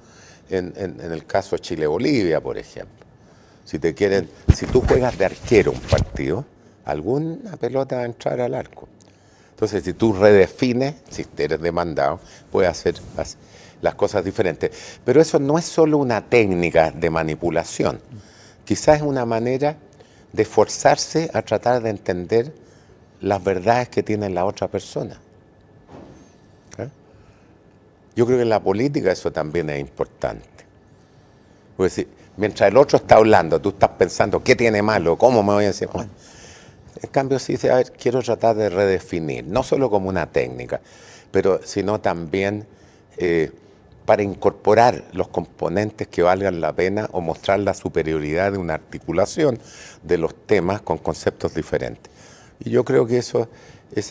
en, el caso Chile-Bolivia, por ejemplo. Si te quieren, si tú juegas de arquero un partido, alguna pelota va a entrar al arco. Entonces, si tú redefines, si eres demandado, puedes hacer las, las cosas diferentes. Pero eso no es solo una técnica de manipulación. Quizás es una manera de forzarse a tratar de entender las verdades que tiene la otra persona. Yo creo que en la política eso también es importante. Porque si, mientras el otro está hablando, tú estás pensando, ¿qué tiene malo? ¿Cómo me voy a decir? en cambio, si dice, quiero tratar de redefinir, no solo como una técnica, pero sino también eh, para incorporar los componentes que valgan la pena o mostrar la superioridad de una articulación de los temas con conceptos diferentes. Y yo creo que eso e,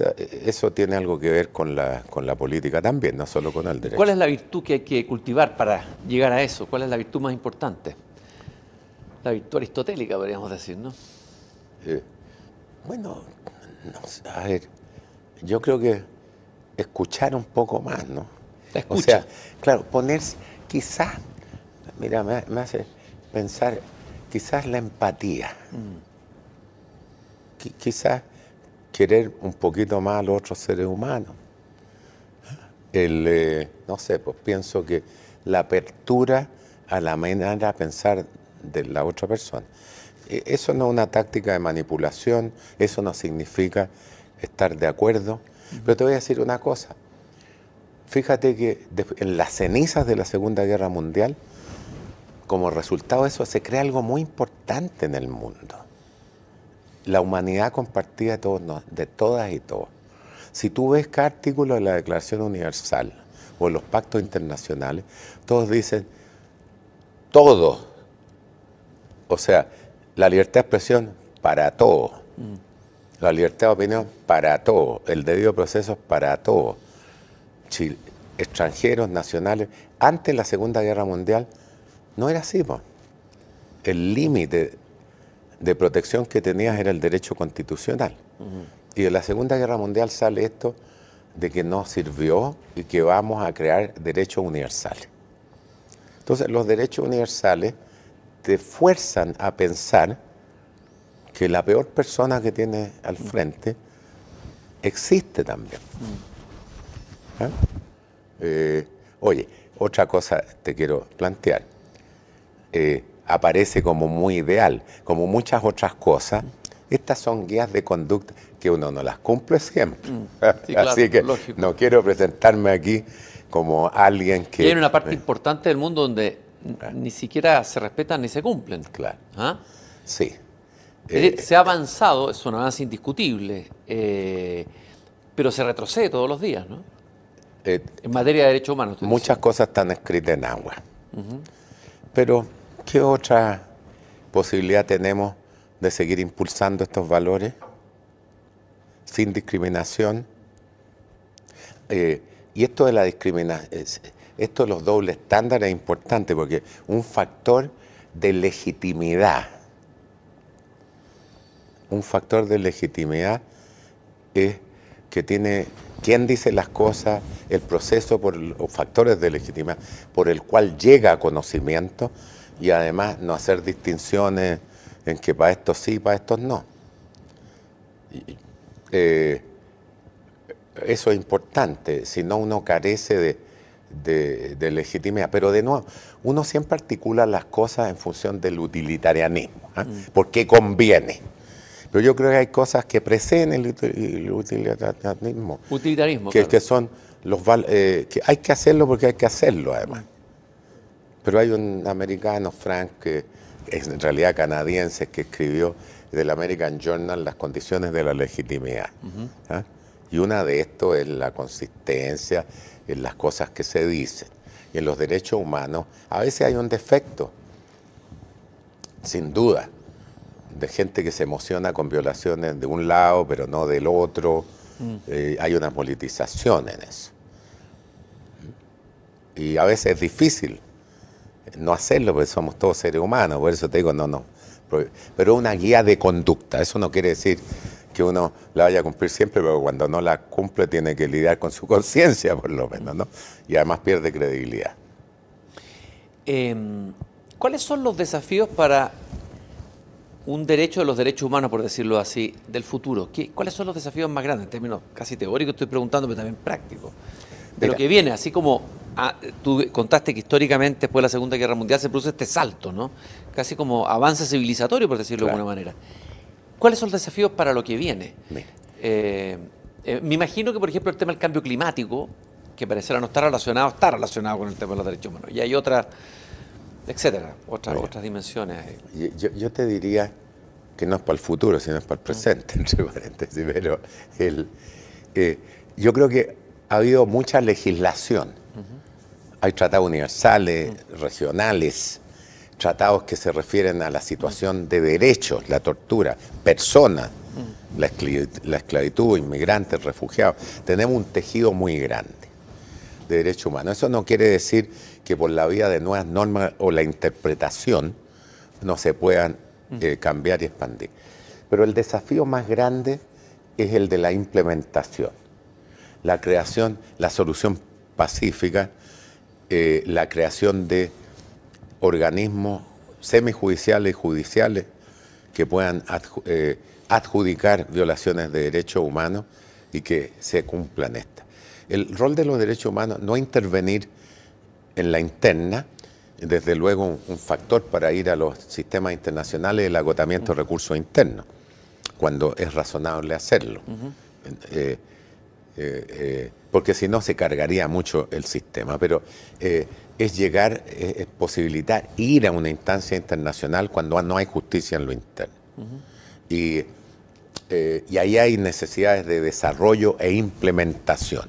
eso tiene algo que ver con la, con la política también, no solo con el derecho. ¿Cuál es la virtud que hay que cultivar para llegar a eso? ¿Cuál es la virtud más importante? La virtud aristotélica, podríamos decir, ¿no? Eh, bueno, a ver, yo creo que escuchar un poco más, ¿no? O sea, claro, ponerse, quizás, mira, me, hace pensar, quizás la empatía. Mm. Quizás querer un poquito más a los otros seres humanos. El, eh, no sé, pues pienso que la apertura a la manera de pensar de la otra persona. E, eso no es una táctica de manipulación, eso no significa estar de acuerdo. Pero te voy a decir una cosa. Fíjate que en las cenizas de la Segunda Guerra Mundial, como resultado de eso, se crea algo muy importante en el mundo la humanidad compartida de, todos, de todas y todos. Si tú ves cada artículo de la Declaración Universal o los pactos internacionales, todos dicen, todos, o sea, la libertad de expresión para todos, mm. la libertad de opinión para todos, el debido proceso para todos, extranjeros, nacionales. Antes de la Segunda Guerra Mundial no era así, el límite de protección que tenías era el derecho constitucional. Y de la Segunda Guerra Mundial sale esto de que no sirvió y que vamos a crear derechos universales. Entonces, los derechos universales te fuerzan a pensar que la peor persona que tiene al mm. frente existe también. Mm. ¿Ah? Eh, oye, otra cosa te quiero plantear. Eh, aparece como muy ideal, como muchas otras cosas. Estas son guías de conducta que uno no las cumple siempre. Mm. (laughs) Así que no quiero presentarme aquí como alguien que... Tiene una parte importante del mundo donde ah. ni siquiera se respetan ni se cumplen. Claro. ¿Ah? Sí. Eh, se ha avanzado, es una avance indiscutible, eh, pero se retrocede todos los días, ¿no? Eh, en materia de derechos humanos. Muchas cosas están escritas en agua. Pero ¿Qué otra posibilidad tenemos de seguir impulsando estos valores sin discriminación? Eh, y esto de la discriminación, esto los dobles estándares es importante porque un factor de legitimidad, un factor de legitimidad es que tiene quién dice las cosas, el proceso por, los factores de legitimidad por el cual llega a conocimiento y además no hacer distinciones en que para estos sí, para estos no. Eh, eso es importante, si no uno carece de, legitimidad. Pero de nuevo, uno siempre articula las cosas en función del utilitarianismo, ¿ah? mm. porque conviene. Pero yo creo que hay cosas que preceden el, utilitarianismo. Utilitarismo. Que, que son los eh, que hay que hacerlo porque hay que hacerlo además. Pero hay un americano, Frank, que es en realidad canadiense, que escribió del American Journal las condiciones de la legitimidad. ¿ah? Y una de esto es la consistencia en las cosas que se dicen. Y en los derechos humanos a veces hay un defecto, sin duda, de gente que se emociona con violaciones de un lado, pero no del otro. Mm. Eh, hay una politización en eso. Y a veces es difícil no hacerlo, porque somos todos seres humanos, por eso te digo, no, no. Pero una guía de conducta, eso no quiere decir que uno la vaya a cumplir siempre, pero cuando no la cumple tiene que lidiar con su (laughs) conciencia, por lo menos, ¿no? Y además pierde credibilidad. Em, ¿Cuáles son los desafíos para un derecho de los derechos humanos, por decirlo así, del futuro? ¿Cuáles son los desafíos más grandes, en términos casi teóricos, estoy preguntando, pero también prácticos? De lo que viene, así como Ah, tú contaste que históricamente después de la Segunda Guerra Mundial se produce este salto, ¿no? Casi como avance civilizatorio, por decirlo de alguna manera. ¿Cuáles son los desafíos para lo que viene? Eh, eh, me imagino que, por ejemplo, el tema del cambio climático, que pareciera no estar relacionado, está relacionado con el tema de los derechos humanos. Y hay otras, etcétera, otras, otras dimensiones. Yo, yo, te diría que no es para el futuro, sino es para el ah. presente, (laughs) entre paréntesis, eh, yo creo que ha habido mucha legislación hay tratados universales, regionales, tratados que se refieren a la situación de derechos, la tortura, personas, la, esclavitud, inmigrantes, refugiados. Tenemos un tejido muy grande de derechos humanos. Eso no quiere decir que por la vía de nuevas normas o la interpretación no se puedan eh, cambiar y expandir. Pero el desafío más grande es el de la implementación, la creación, la solución pacífica eh, la creación de organismos semijudiciales y judiciales que puedan eh, adjudicar violaciones de derechos humanos y que se cumplan estas. El rol de los derechos humanos no intervenir en la interna, desde luego un, factor para ir a los sistemas internacionales el agotamiento de recursos internos, cuando es razonable hacerlo. Eh, eh, porque si no se cargaría mucho el sistema, pero eh, es llegar, es posibilitar ir a una instancia internacional cuando no hay justicia en lo interno. y, ahí hay necesidades de desarrollo e implementación.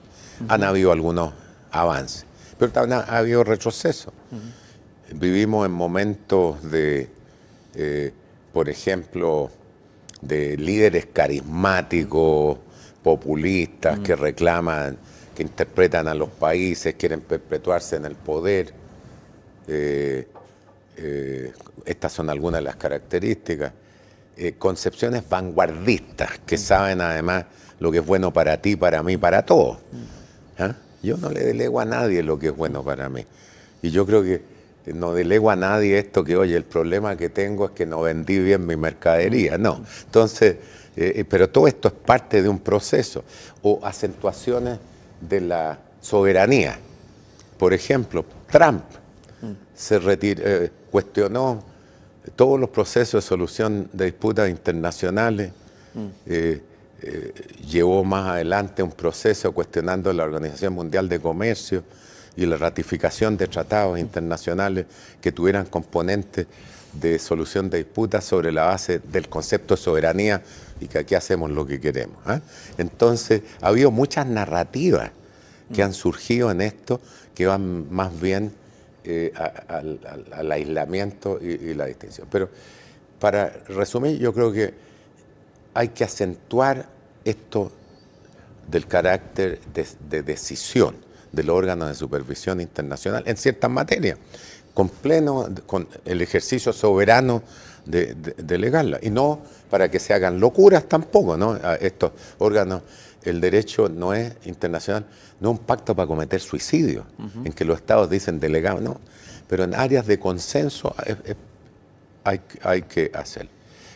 Han habido algunos avances, pero también ha, habido retrocesos. Vivimos en momentos de, por ejemplo, de líderes carismáticos, populistas que mm. reclaman, que interpretan a los países, quieren perpetuarse en el poder. Eh, eh, estas son algunas de las características. Eh, concepciones vanguardistas que mm. saben además lo que es bueno para ti, para mí, para todos. Mm. ¿Ah? Yo no le delego a nadie lo que es bueno para mí. Y yo creo que no delego a nadie esto que, oye, el problema que tengo es que no vendí bien mi mercadería. No. Entonces, eh, eh, pero todo esto es parte de un proceso. O acentuaciones de la soberanía. Por ejemplo, Trump se eh, cuestionó todos los procesos de solución de disputas internacionales. llevó más adelante un proceso cuestionando la Organización Mundial de Comercio y la ratificación de tratados internacionales que tuvieran componentes de solución de disputas sobre la base del concepto de soberanía y que aquí hacemos lo que queremos. ¿ah? Entonces, ha habido muchas narrativas que han surgido en esto que van más bien eh, al, aislamiento y, la distinción. Pero para resumir, yo creo que hay que acentuar esto del carácter de decisión del órgano de supervisión internacional en ciertas materias, con pleno, con el ejercicio soberano de, delegarla, Y no para que se hagan locuras tampoco, ¿no? estos órganos, el derecho no es internacional, no es un pacto para cometer suicidio, en que los estados dicen delegado, no. Pero en áreas de consenso eh, eh, hay, hay, que hacer.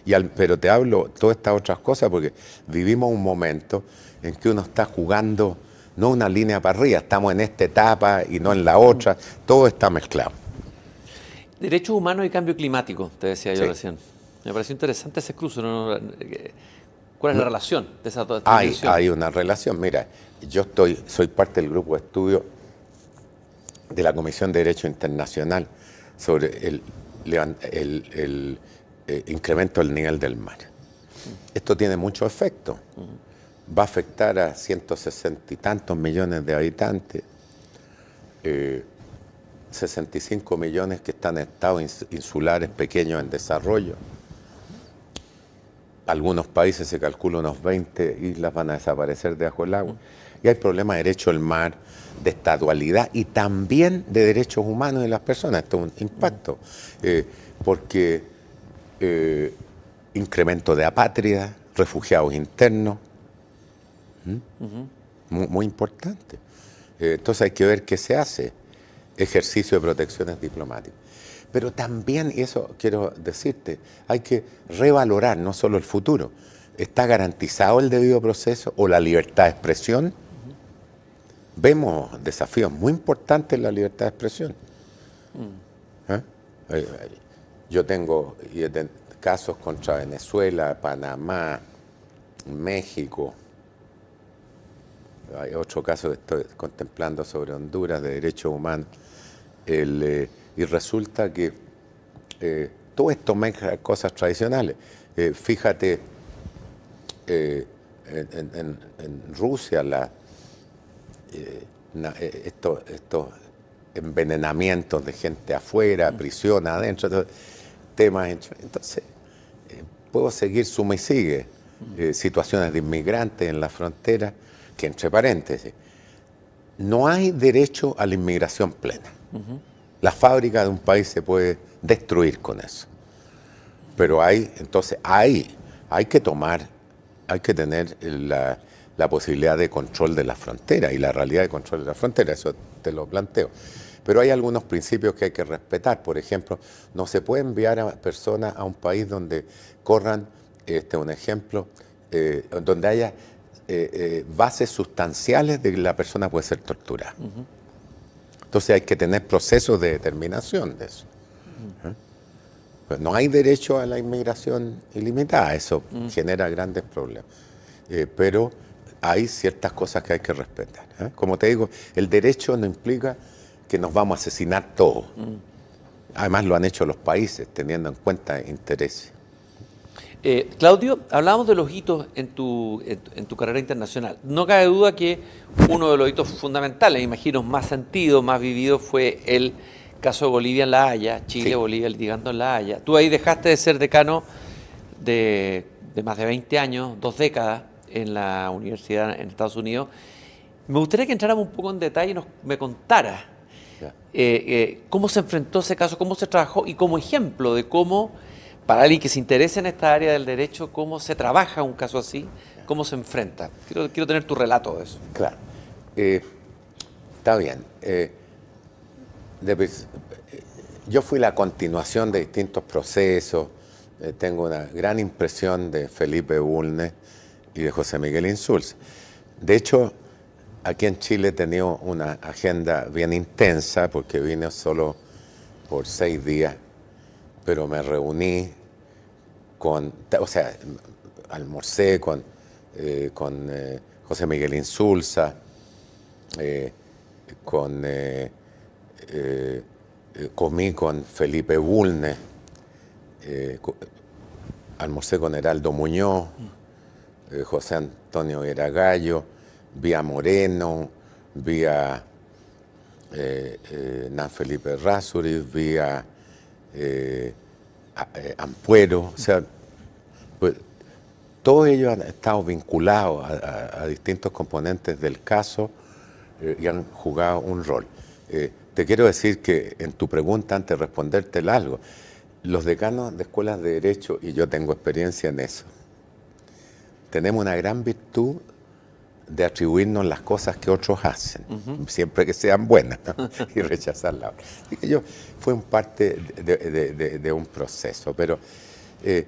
Y al, pero te hablo todas estas otras cosas porque vivimos un momento en que uno está jugando no una línea para arriba, estamos en esta etapa y no en la otra, todo está mezclado. Derechos humanos y cambio climático, te decía yo recién. Me pareció interesante ese cruce. ¿Cuál es la relación de esas dos hay, hay una relación, mira, yo estoy, soy parte del grupo de estudio de la Comisión de Derecho Internacional sobre el, el, eh, incremento del nivel del mar. Mm. Esto tiene mucho efecto. Mm va a afectar a 160 y tantos millones de habitantes, 65 eh, millones que están en estados insulares pequeños en desarrollo. Algunos países se calcula unos 20 islas van a desaparecer debajo del agua. Y hay problemas de derecho al mar, de estadualidad y también de derechos humanos de las personas. Esto es un impacto, eh, porque eh, incremento de apátridas, refugiados internos, muy, importante. Eh, entonces hay que ver qué se hace. Ejercicio de protecciones diplomáticas. Pero también, y eso quiero decirte, hay que revalorar no solo el futuro. ¿Está garantizado el debido proceso o la libertad de expresión? Mm. Vemos desafíos muy importantes en la libertad de expresión. Mm. ¿Ah? Eh, eh, yo tengo casos contra Venezuela, Panamá, México, hay otro caso que estoy contemplando sobre Honduras de derechos humanos, eh, y resulta que eh, todo esto mezcla cosas tradicionales. Eh, fíjate, en, Rusia estos envenenamientos de gente afuera, mm. prisión adentro, temas. Entonces, puedo seguir, suma y sigue. Mm. situaciones de inmigrantes en la frontera que entre paréntesis, no hay derecho a la inmigración plena. La fábrica de un país se puede destruir con eso. Pero hay, entonces, hay, hay que tomar, hay que tener la, posibilidad de control de la frontera y la realidad de control de la frontera, eso te lo planteo. Pero hay algunos principios que hay que respetar. Por ejemplo, no se puede enviar a personas a un país donde corran, este, un ejemplo, eh, donde haya eh, eh, bases sustanciales de que la persona puede ser torturada. Entonces hay que tener procesos de determinación de eso. ¿Eh? Pues no hay derecho a la inmigración ilimitada, eso genera grandes problemas. pero hay ciertas cosas que hay que respetar. Como te digo, el derecho no implica que nos vamos a asesinar todos. Además lo han hecho los países teniendo en cuenta intereses. Eh, Claudio, hablábamos de los hitos en tu, en, tu carrera internacional. No cabe duda que uno de los hitos fundamentales, imagino, más sentido, más vivido, fue el caso de Bolivia en La Haya, Chile, Bolivia litigando en La Haya. Tú ahí dejaste de ser decano de, más de 20 años, dos décadas, en la universidad en Estados Unidos. Me gustaría que entráramos un poco en detalle y nos, me contara eh, eh, cómo se enfrentó ese caso, cómo se trabajó y como ejemplo de cómo para alguien que se interese en esta área del derecho, cómo se trabaja un caso así, cómo se enfrenta. Quiero, tener tu relato de eso. Claro. Eh, está bien. Eh, pues, eh, yo fui la continuación de distintos procesos. tengo una gran impresión de Felipe Bulnes y de José Miguel Insulz. De hecho, aquí en Chile he tenido una agenda bien intensa porque vine solo por seis días pero me reuní con, o sea, almorcé con, eh, con eh, José Miguel Insulza, eh, comí con Felipe Bulne, almorcé con Heraldo Muñoz, José Antonio Gallo, vía Moreno, vía Nan Felipe vi vía... Eh, eh, Ampuero, o sea, pues, todos ellos han estado vinculados a, distintos componentes del caso eh, y han jugado un rol. Eh, te quiero decir que en tu pregunta, antes de responderte algo, los decanos de escuelas de derecho, y yo tengo experiencia en eso, tenemos una gran virtud de atribuirnos las cosas que otros hacen, siempre que sean buenas, (laughs) y rechazarlas. Así que yo, fue un parte de, un proceso, pero eh,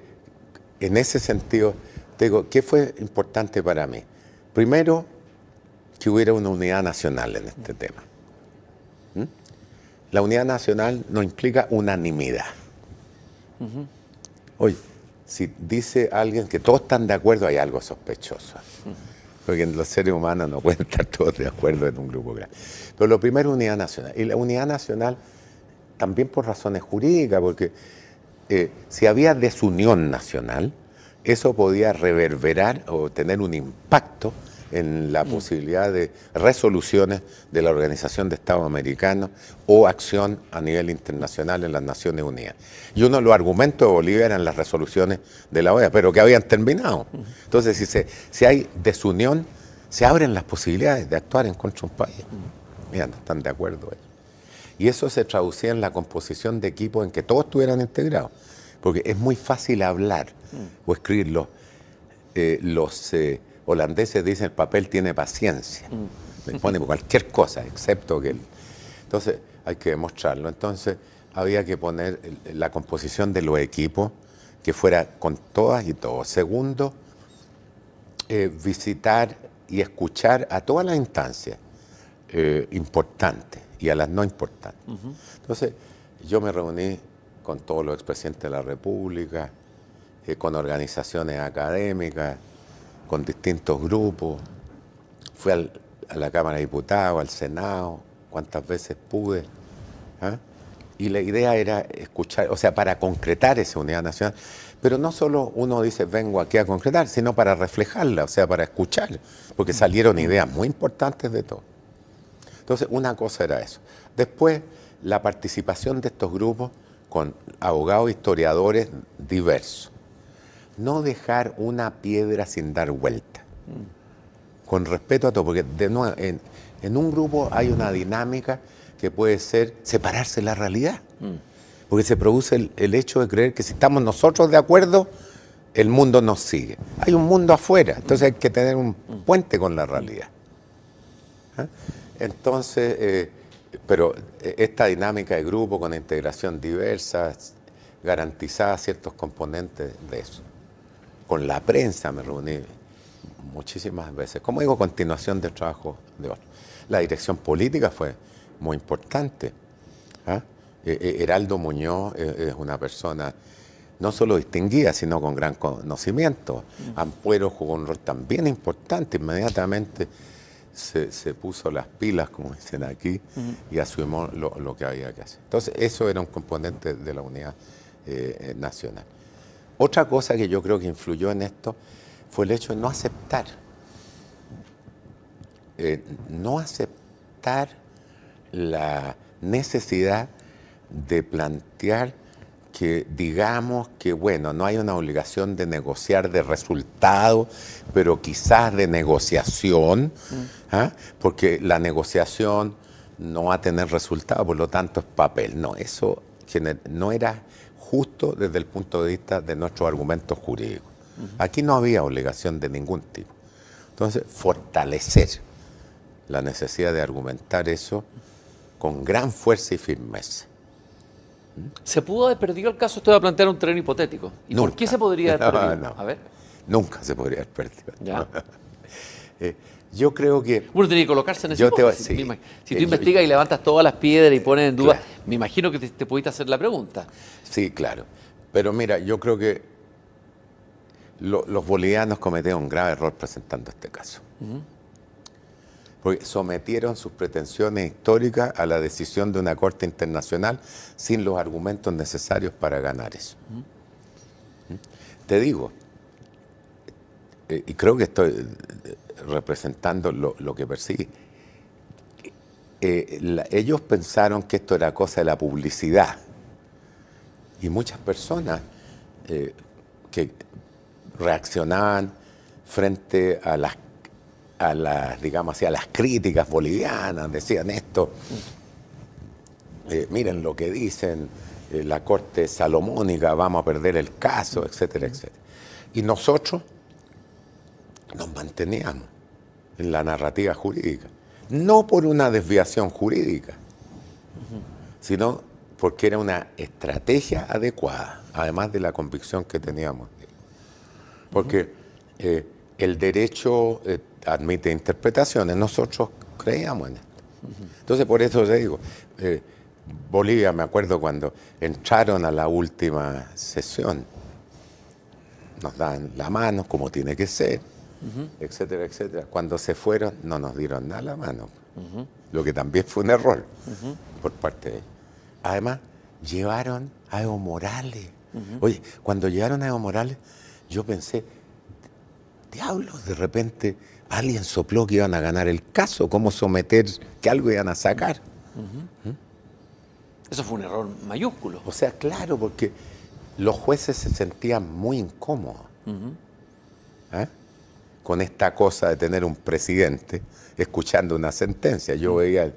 en ese sentido, digo, ¿qué fue importante para mí? Primero, que hubiera una unidad nacional en este tema. ¿Mm? La unidad nacional no implica unanimidad. Oye, si dice alguien que todos están de acuerdo, hay algo sospechoso porque los seres humanos no cuentan todos de acuerdo en un grupo grande. Pero lo primero es unidad nacional. Y la unidad nacional también por razones jurídicas, porque eh, si había desunión nacional, eso podía reverberar o tener un impacto en la mm. posibilidad de resoluciones de la Organización de Estados Americanos o acción a nivel internacional en las Naciones Unidas. Y uno de los argumentos de Bolivia eran las resoluciones de la OEA, pero que habían terminado. Entonces, si, si hay desunión, se abren las posibilidades de actuar en contra de un país. Mira, no están de acuerdo ellos. Y eso se traducía en la composición de equipos en que todos estuvieran integrados. Porque es muy fácil hablar mm. o escribir eh, los, eh, holandeses dicen el papel tiene paciencia. Mm. Le ponen cualquier cosa, excepto que... Entonces, hay que demostrarlo. Entonces, había que poner la composición de los equipos que fuera con todas y todos. Segundo, eh, visitar y escuchar a todas las instancias eh, importantes y a las no importantes. Entonces, yo me reuní con todos los expresidentes de la República, eh, con organizaciones académicas, con distintos grupos, fui a la Cámara de Diputados, al Senado, cuantas veces pude. ¿ah? Y la idea era escuchar, o sea, para concretar esa unidad nacional, pero no solo uno dice vengo aquí a concretar, sino para reflejarla, o sea, para escuchar, porque salieron ideas muy importantes de todo. Entonces, una cosa era eso. Después, la participación de estos grupos con abogados, e historiadores diversos no dejar una piedra sin dar vuelta. Con respeto a todo, porque de nuevo, en, un grupo hay una dinámica que puede ser separarse de la realidad. Porque se produce el, hecho de creer que si estamos nosotros de acuerdo, el mundo nos sigue. Hay un mundo afuera, entonces hay que tener un puente con la realidad. ¿Ah? Entonces, eh, pero eh, esta dinámica de grupo con integración diversa garantiza ciertos componentes de eso con la prensa me reuní muchísimas veces, como digo, continuación del trabajo de otros. La dirección política fue muy importante. ¿ah? E-, e-, Heraldo Muñoz e-, es una persona no solo distinguida, sino con gran conocimiento. Mm. Ampuero jugó un rol también importante, inmediatamente se, puso las pilas, como dicen aquí, mm. y asumió lo, que había que hacer. Entonces, eso era un componente de la unidad eh, eh, nacional. Otra cosa que yo creo que influyó en esto fue el hecho de no aceptar, eh, no aceptar la necesidad de plantear que digamos que, bueno, no hay una obligación de negociar de resultado, pero quizás de negociación, mm. ¿ah? porque la negociación no va a tener resultado, por lo tanto es papel. No, eso no era justo desde el punto de vista de nuestros argumentos jurídicos. Aquí no había obligación de ningún tipo. Entonces, fortalecer la necesidad de argumentar eso con gran fuerza y firmeza. ¿Se pudo haber perdido el caso? Estoy a plantear un tren hipotético. ¿Y por qué se podría haber (laughs) A ver. Nunca se podría haber perdido. (laughs) Eh, yo creo que. Uno tiene que colocarse en ese yo te voy, Si, tú investigas y levantas todas las piedras y pones en duda, me imagino que te, pudiste hacer la pregunta. Sí, claro. Pero mira, yo creo que los bolivianos cometieron un grave error presentando este caso. Porque sometieron sus pretensiones históricas a la decisión de una corte internacional sin los argumentos necesarios para ganar eso. Te digo, eh, y creo que estoy representando lo, que persigue. Eh, ellos pensaron que esto era cosa de la publicidad. Y muchas personas eh, que reaccionaban frente a las, a las, digamos así, las críticas bolivianas, decían esto, eh, miren lo que dicen, la corte salomónica, vamos a perder el caso, etcétera, etcétera. Y nosotros nos manteníamos en la narrativa jurídica. No por una desviación jurídica, sino porque era una estrategia adecuada, además de la convicción que teníamos. Porque eh, el derecho eh, admite interpretaciones, nosotros creíamos en esto. Entonces, por eso te digo, eh, Bolivia, me acuerdo cuando entraron a la última sesión, nos dan la mano, como tiene que ser, etcétera, etcétera. Cuando se fueron no nos dieron nada la mano, lo que también fue un error por parte de ellos. Además, llevaron a Evo Morales. Oye, cuando llegaron a Evo Morales, yo pensé, diablos, de repente alguien sopló que iban a ganar el caso, cómo someter, que algo iban a sacar. ¿Mm? Eso fue un error mayúsculo. O sea, claro, porque los jueces se sentían muy incómodos con esta cosa de tener un presidente escuchando una sentencia. Yo veía,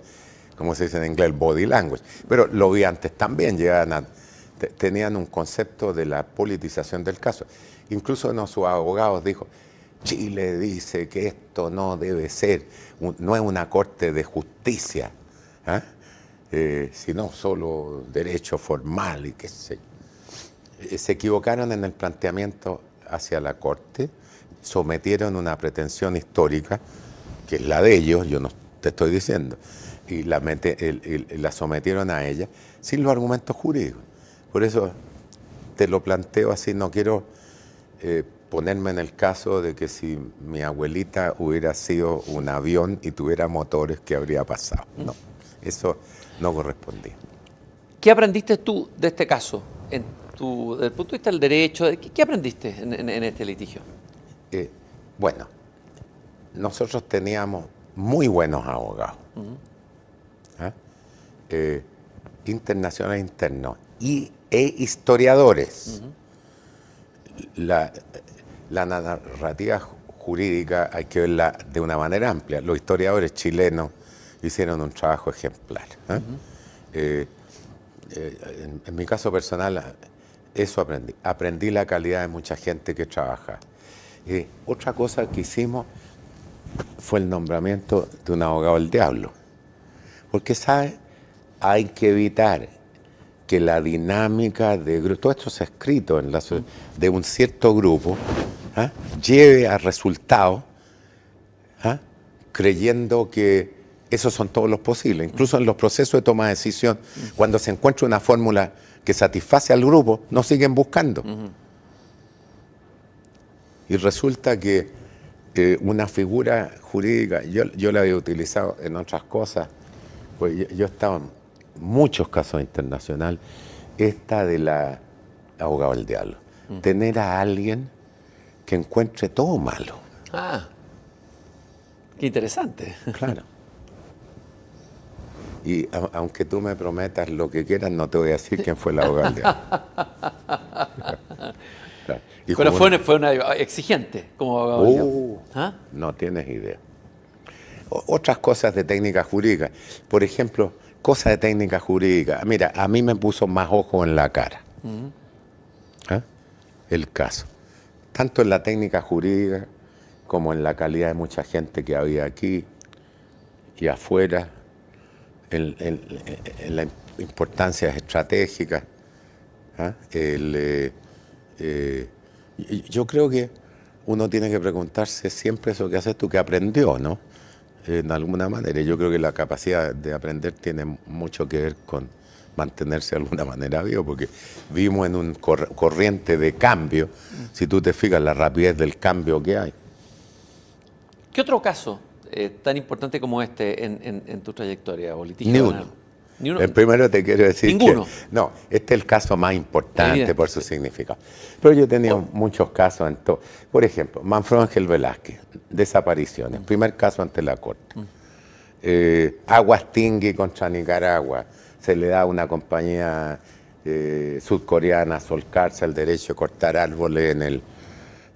como se dice en inglés, el body language. Pero lo vi antes también, llegaban tenían un concepto de la politización del caso. Incluso uno de sus abogados dijo, Chile dice que esto no debe ser, no es una corte de justicia, ¿ah? eh, sino solo derecho formal y qué sé eh, se equivocaron en el planteamiento hacia la Corte, sometieron una pretensión histórica, que es la de ellos, yo no te estoy diciendo, y la, sometieron a ella sin los argumentos jurídicos. Por eso te lo planteo así, no quiero eh, ponerme en el caso de que si mi abuelita hubiera sido un avión y tuviera motores, ¿qué habría pasado? No, eso no correspondía. ¿Qué aprendiste tú de este caso? En desde el punto de vista del derecho, ¿qué, aprendiste en este litigio? bueno, nosotros teníamos muy buenos abogados, ¿eh? Eh, internacionales internos y, e historiadores. la, narrativa jurídica hay que verla de una manera amplia. Los historiadores chilenos hicieron un trabajo ejemplar. ¿eh? en, mi caso personal, eso aprendí. Aprendí la calidad de mucha gente que trabaja otra cosa que hicimos fue el nombramiento de un abogado del diablo. Porque, ¿sabes? Hay que evitar que la dinámica de todo esto se escrito en de un cierto grupo, ¿ah? lleve a resultados ¿ah? creyendo que esos son todos los posibles. Incluso en los procesos de toma de decisión, cuando se encuentra una fórmula que satisface al grupo, no siguen buscando. Y resulta que eh, una figura jurídica, yo, la había utilizado en otras cosas, pues yo, estaba he en muchos casos internacionales, esta de la abogada del diablo. Mm. Tener a alguien que encuentre todo malo. Ah, qué interesante. Claro. (laughs) Y aunque tú me prometas lo que quieras, no te voy a decir quién fue la abogada del diablo. (laughs) Pero fue, una, exigente como uh, ¿Ah? No tienes idea. otras cosas de técnica jurídica. Por ejemplo, cosas de técnica jurídica. Mira, a mí me puso más ojo en la cara. Mm. ¿Ah? El caso. Tanto en la técnica jurídica como en la calidad de mucha gente que había aquí y afuera, en, la importancia estratégica ¿ah? el. Eh, eh, yo creo que uno tiene que preguntarse siempre eso que haces tú, que aprendió, ¿no? En eh, alguna manera. Yo creo que la capacidad de aprender tiene mucho que ver con mantenerse de alguna manera vivo, porque vivimos en un corriente de cambio, si tú te fijas la rapidez del cambio que hay. ¿Qué otro caso eh, tan importante como este en, tu trayectoria, política? Ni uno en eh, primero te quiero decir. Que, no, este es el caso más importante por su significado. Pero yo he tenido muchos casos en todo. Por ejemplo, Manfredo Ángel Velázquez, desapariciones, primer caso ante la corte. Mm. Eh, contra Nicaragua, se le da a una compañía eh, sudcoreana solcarse el derecho a cortar árboles en el,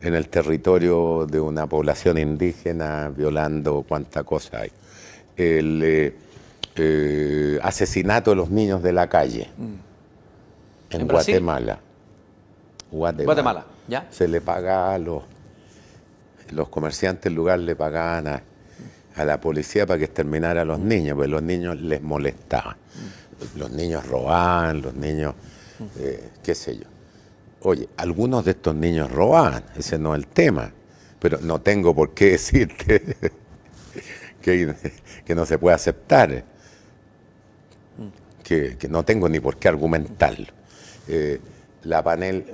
en el territorio de una población indígena, violando cuánta cosa hay. El. Eh, asesinato de los niños de la calle mm. en, Guatemala. Guatemala. ¿ya? Se le pagaba a los, los comerciantes del lugar le pagaban a, la policía para que exterminara a los niños, porque los niños les molestaban. Mm. Los niños robaban, los niños, mm. eh, qué sé yo. Oye, algunos de estos niños robaban, ese no es el tema, pero no tengo por qué (laughs) decirte que no se puede aceptar que, no tengo ni por qué argumentarlo. Eh, la panel,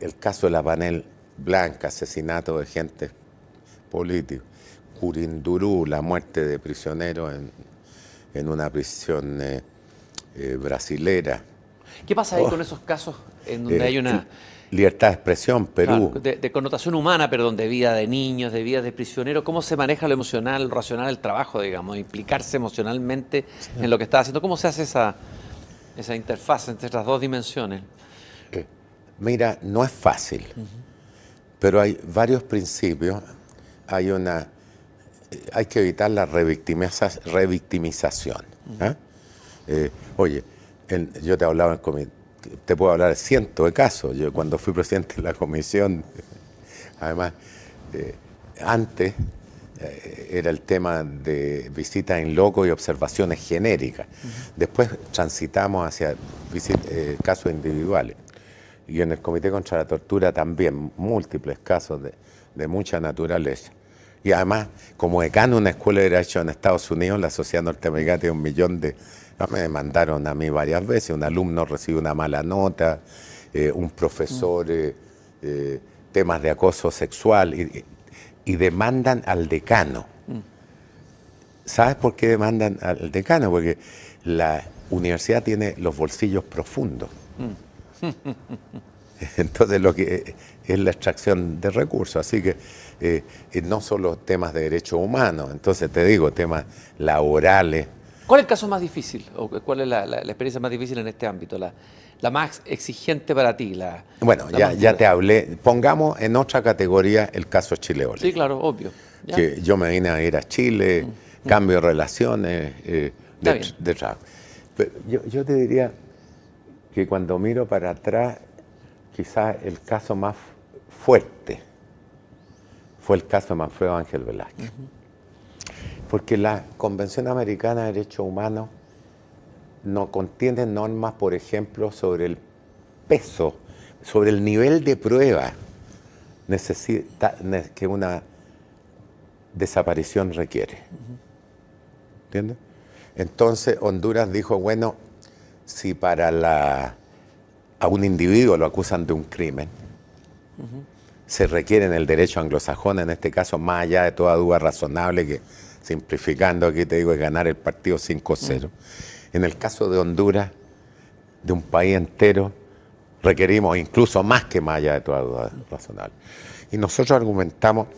el caso de la panel blanca, asesinato de gente política, Curindurú, la muerte de prisioneros en, una prisión eh, eh, brasilera. ¿Qué pasa ahí oh. con esos casos en donde hay una... Libertad de expresión, Perú. de, connotación humana, perdón, de vida de niños, de vida de prisioneros. ¿Cómo se maneja lo emocional, racional, el trabajo, digamos? Implicarse emocionalmente en lo que está haciendo. ¿Cómo se hace esa, esa interfaz entre estas dos dimensiones? Eh, mira, no es fácil, pero hay varios principios. Hay una. Eh, hay que evitar la revictimización. ¿eh? oye, yo te hablaba en el comité te puedo hablar cientos de casos. Yo cuando fui presidente de la comisión, además, eh, antes eh, era el tema de visitas en loco y observaciones genéricas. Después transitamos hacia eh, casos individuales. Y en el Comité contra la Tortura también múltiples casos de, de mucha naturaleza. Y además, como decano de una escuela de derecho en Estados Unidos, la sociedad norteamericana tiene un millón de me demandaron a mí varias veces, un alumno recibe una mala nota, eh, un profesor, mm. eh, eh, temas de acoso sexual, y, demandan al decano. Mm. ¿Sabes por qué demandan al decano? Porque la universidad tiene los bolsillos profundos. Mm. (laughs) (laughs) Entonces, lo que es la extracción de recursos. Así que no solo temas de derechos humanos, entonces te digo, temas laborales, ¿Cuál es el caso más difícil? ¿O ¿Cuál es la, experiencia más difícil en este ámbito? La, más exigente para ti. La, bueno, ya, te hablé. Pongamos en otra categoría el caso chileo. Sí, claro, obvio. Que yo me vine a ir a Chile, mm, mm. cambio de relaciones, eh, de, trabajo. yo, te diría que cuando miro para atrás, quizás el caso más fuerte fue el caso de Manfredo Ángel Velázquez porque la Convención Americana de Derechos Humanos no contiene normas, por ejemplo, sobre el peso, sobre el nivel de prueba que una desaparición requiere. ¿Entiendes? Entonces Honduras dijo, bueno, si para a un individuo lo acusan de un crimen, se requiere en el derecho anglosajón, en este caso, más allá de toda duda razonable que simplificando aquí te digo, es ganar el partido 5-0. En el caso de Honduras, de un país entero, requerimos incluso más que más de toda duda razonable. Y nosotros argumentamos,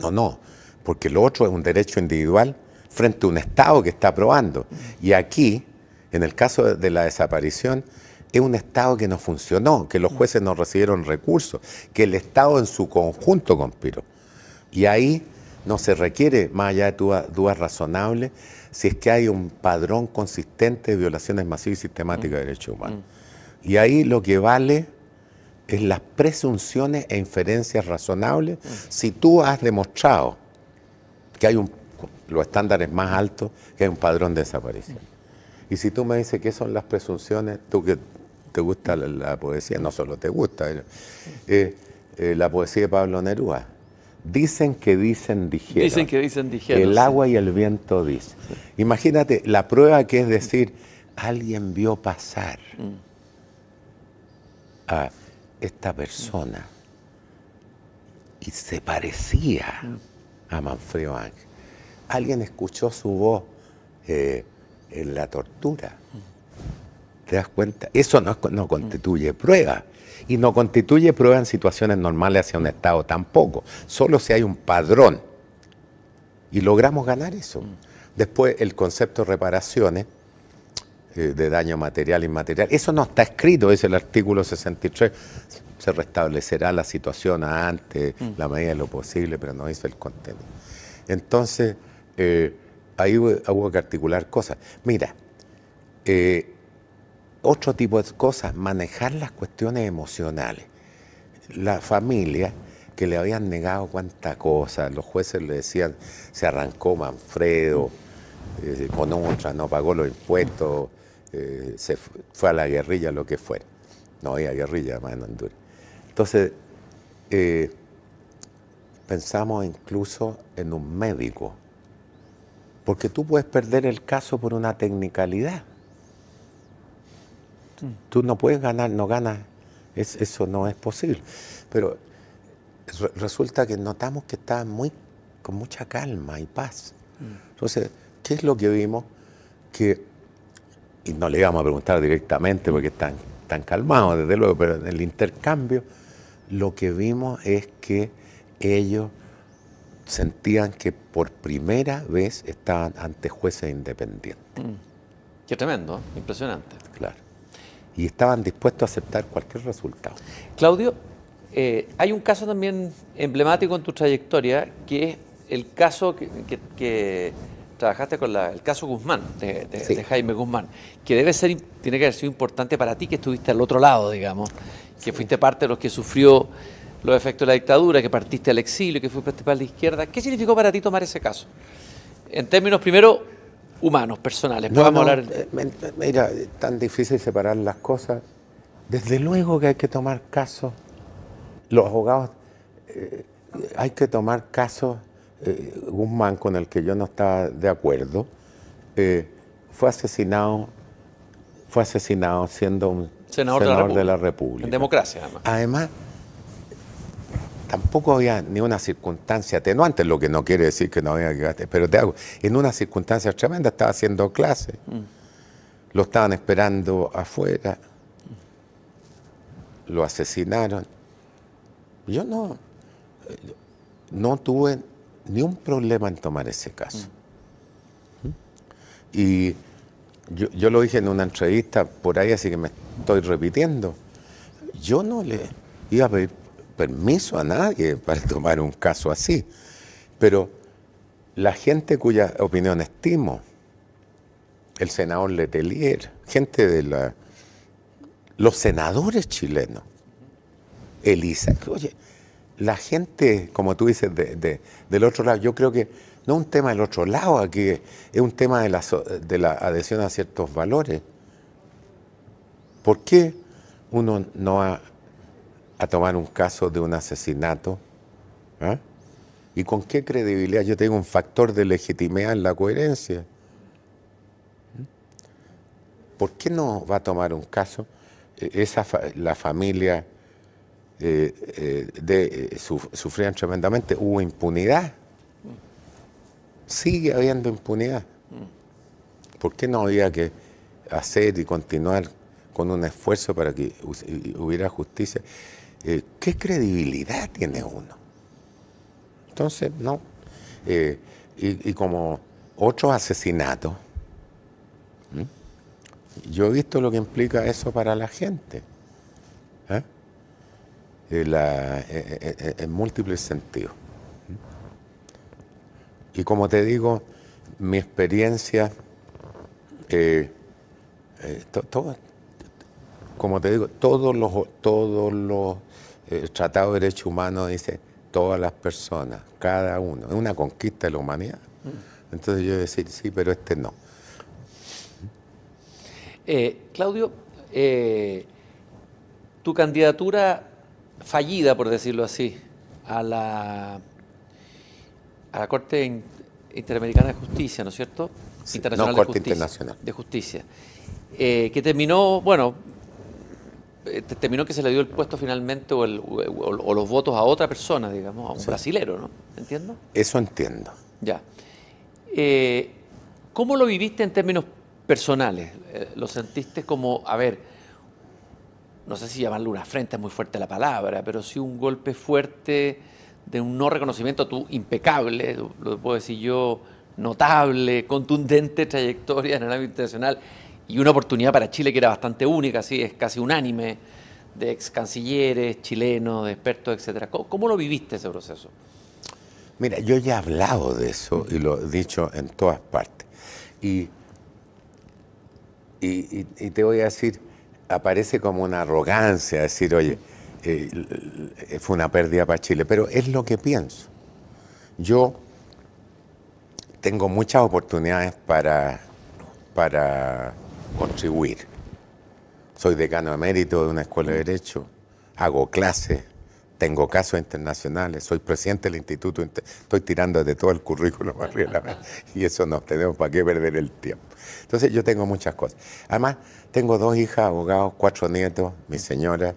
no, no, porque lo otro es un derecho individual frente a un Estado que está aprobando. Y aquí, en el caso de la desaparición, es un Estado que no funcionó, que los jueces no recibieron recursos, que el Estado en su conjunto conspiró. Y ahí no se requiere, más allá de dudas duda razonables, si es que hay un padrón consistente de violaciones masivas y sistemáticas de derechos humanos. Mm. Y ahí lo que vale es las presunciones e inferencias razonables. Mm. Si tú has demostrado que hay un, los estándares más altos, que hay un padrón de desaparición. Mm. Y si tú me dices qué son las presunciones, tú que te gusta la, poesía, no solo te gusta, eh, eh, eh, la poesía de Pablo Neruda. Dicen que dicen, dijeron. Dicen que dicen, dijeron. El agua y el viento dicen. Imagínate la prueba que es decir, alguien vio pasar a esta persona y se parecía a Manfredo Ángel. Alguien escuchó su voz eh, en la tortura. ¿Te das cuenta? Eso no, no constituye prueba y no constituye prueba en situaciones normales hacia un Estado tampoco, solo si hay un padrón. Y logramos ganar eso. Mm. Después el concepto de reparaciones eh, de daño material e inmaterial, eso no está escrito, es el artículo 63, se restablecerá la situación antes, mm. la medida de lo posible, pero no dice el contenido. Entonces, eh, ahí hubo, que articular cosas. Mira, eh, otro tipo de cosas, manejar las cuestiones emocionales. La familia que le habían negado cuánta cosa, los jueces le decían, se arrancó Manfredo, eh, con otra no pagó los impuestos, eh, se fue a la guerrilla, lo que fuera. No había guerrilla más en Honduras. Entonces, eh, pensamos incluso en un médico, porque tú puedes perder el caso por una technicalidad. Tú no puedes ganar, no ganas. eso no es posible. Pero resulta que notamos que estaban muy, con mucha calma y paz. Entonces, ¿qué es lo que vimos? Que, y no le íbamos a preguntar directamente porque están, calmados, desde luego, pero en el intercambio lo que vimos es que ellos sentían que por primera vez estaban ante jueces independientes. Mm. Qué tremendo, impresionante y estaban dispuestos a aceptar cualquier resultado. Claudio, eh, hay un caso también emblemático en tu trayectoria, que es el caso que, trabajaste con el caso Guzmán, de, Jaime Guzmán, que debe ser, tiene que haber sido importante para ti que estuviste al otro lado, digamos, que fuiste parte de los que sufrió los efectos de la dictadura, que partiste al exilio, que fuiste parte de la izquierda. ¿Qué significó para ti tomar ese caso? En términos, primero, humanos, personales. no, hablar... Eh, eh, mira, eh, tan difícil separar las cosas. Desde luego que hay que tomar casos. Los abogados, hay que tomar casos. Un Guzmán, con el que yo no estaba de acuerdo, fue asesinado fue asesinado siendo un senador, de, la República. En democracia, Además, tampoco había ni una circunstancia atenuante, lo que no quiere decir que no había que gastar, pero te hago, en una circunstancia tremenda estaba haciendo clase, mm. lo estaban esperando afuera, lo asesinaron. Yo no, no tuve ni un problema en tomar ese caso. Mm. Y yo, yo, lo dije en una entrevista por ahí, así que me estoy repitiendo. Yo no le iba a pedir permiso a nadie (laughs) para tomar un caso así, pero la gente cuya opinión estimo, el senador Letelier, gente de la, los senadores chilenos, Elisa, oye, la gente, como tú dices, del otro lado, yo creo que no es un tema del otro lado aquí, es un tema de la, de la adhesión a ciertos valores. ¿Por qué uno no ha a tomar un caso de un asesinato? ¿ah? ¿Y con qué credibilidad yo tengo un factor de legitimidad en la coherencia? ¿Por qué no va a tomar un caso e, esa la familia eh, eh, de, eh, sufrían tremendamente? Hubo impunidad. Sigue habiendo impunidad. ¿Por qué no había que hacer y continuar con un esfuerzo para que hubiera justicia? Eh, ¿qué credibilidad tiene uno? Entonces, no. Eh, y, como otro asesinato yo he visto lo que implica eso para la gente. ¿eh? en múltiples sentidos. Y como te digo, mi experiencia, eh, como te digo, todos los, todos los eh, tratados de derechos humanos dicen todas las personas, cada uno. Es una conquista de la humanidad. Mm. Entonces yo decir, sí, pero este no. Eh, Claudio, eh, tu candidatura fallida, por decirlo así, a la, Corte Interamericana de Justicia, ¿no es cierto? internacional no, Corte Internacional. De Justicia. que terminó, bueno, eh, terminó que se le dio el puesto finalmente o, los votos a otra persona, digamos, a un brasilero, ¿no? ¿Entiendo? Eso entiendo. Ya. Eh, ¿Cómo lo viviste en términos personales? Eh, ¿Lo sentiste como, a ver, no sé si llamarlo una frente es muy fuerte la palabra, pero sí un golpe fuerte de un no reconocimiento, tú impecable, lo puedo decir yo, notable, contundente (laughs) trayectoria en el ámbito internacional y una oportunidad para Chile que era bastante única, ¿sí? es casi unánime, de ex cancilleres, chilenos, de expertos, etc. ¿Cómo, lo viviste ese proceso? Mira, yo ya he hablado de eso y lo he dicho en todas partes. Y, te voy a decir, aparece como una arrogancia, decir, oye, eh, fue una pérdida para Chile, pero es lo que pienso. Yo tengo muchas oportunidades para, para contribuir. Soy decano mérito de una escuela de mm. Derecho, hago clases, tengo casos internacionales, soy presidente del instituto, estoy tirando de todo el currículum arriba y eso no tenemos para qué perder el tiempo. Entonces yo tengo muchas cosas. Además, tengo dos hijas, abogados, cuatro nietos, mi señora,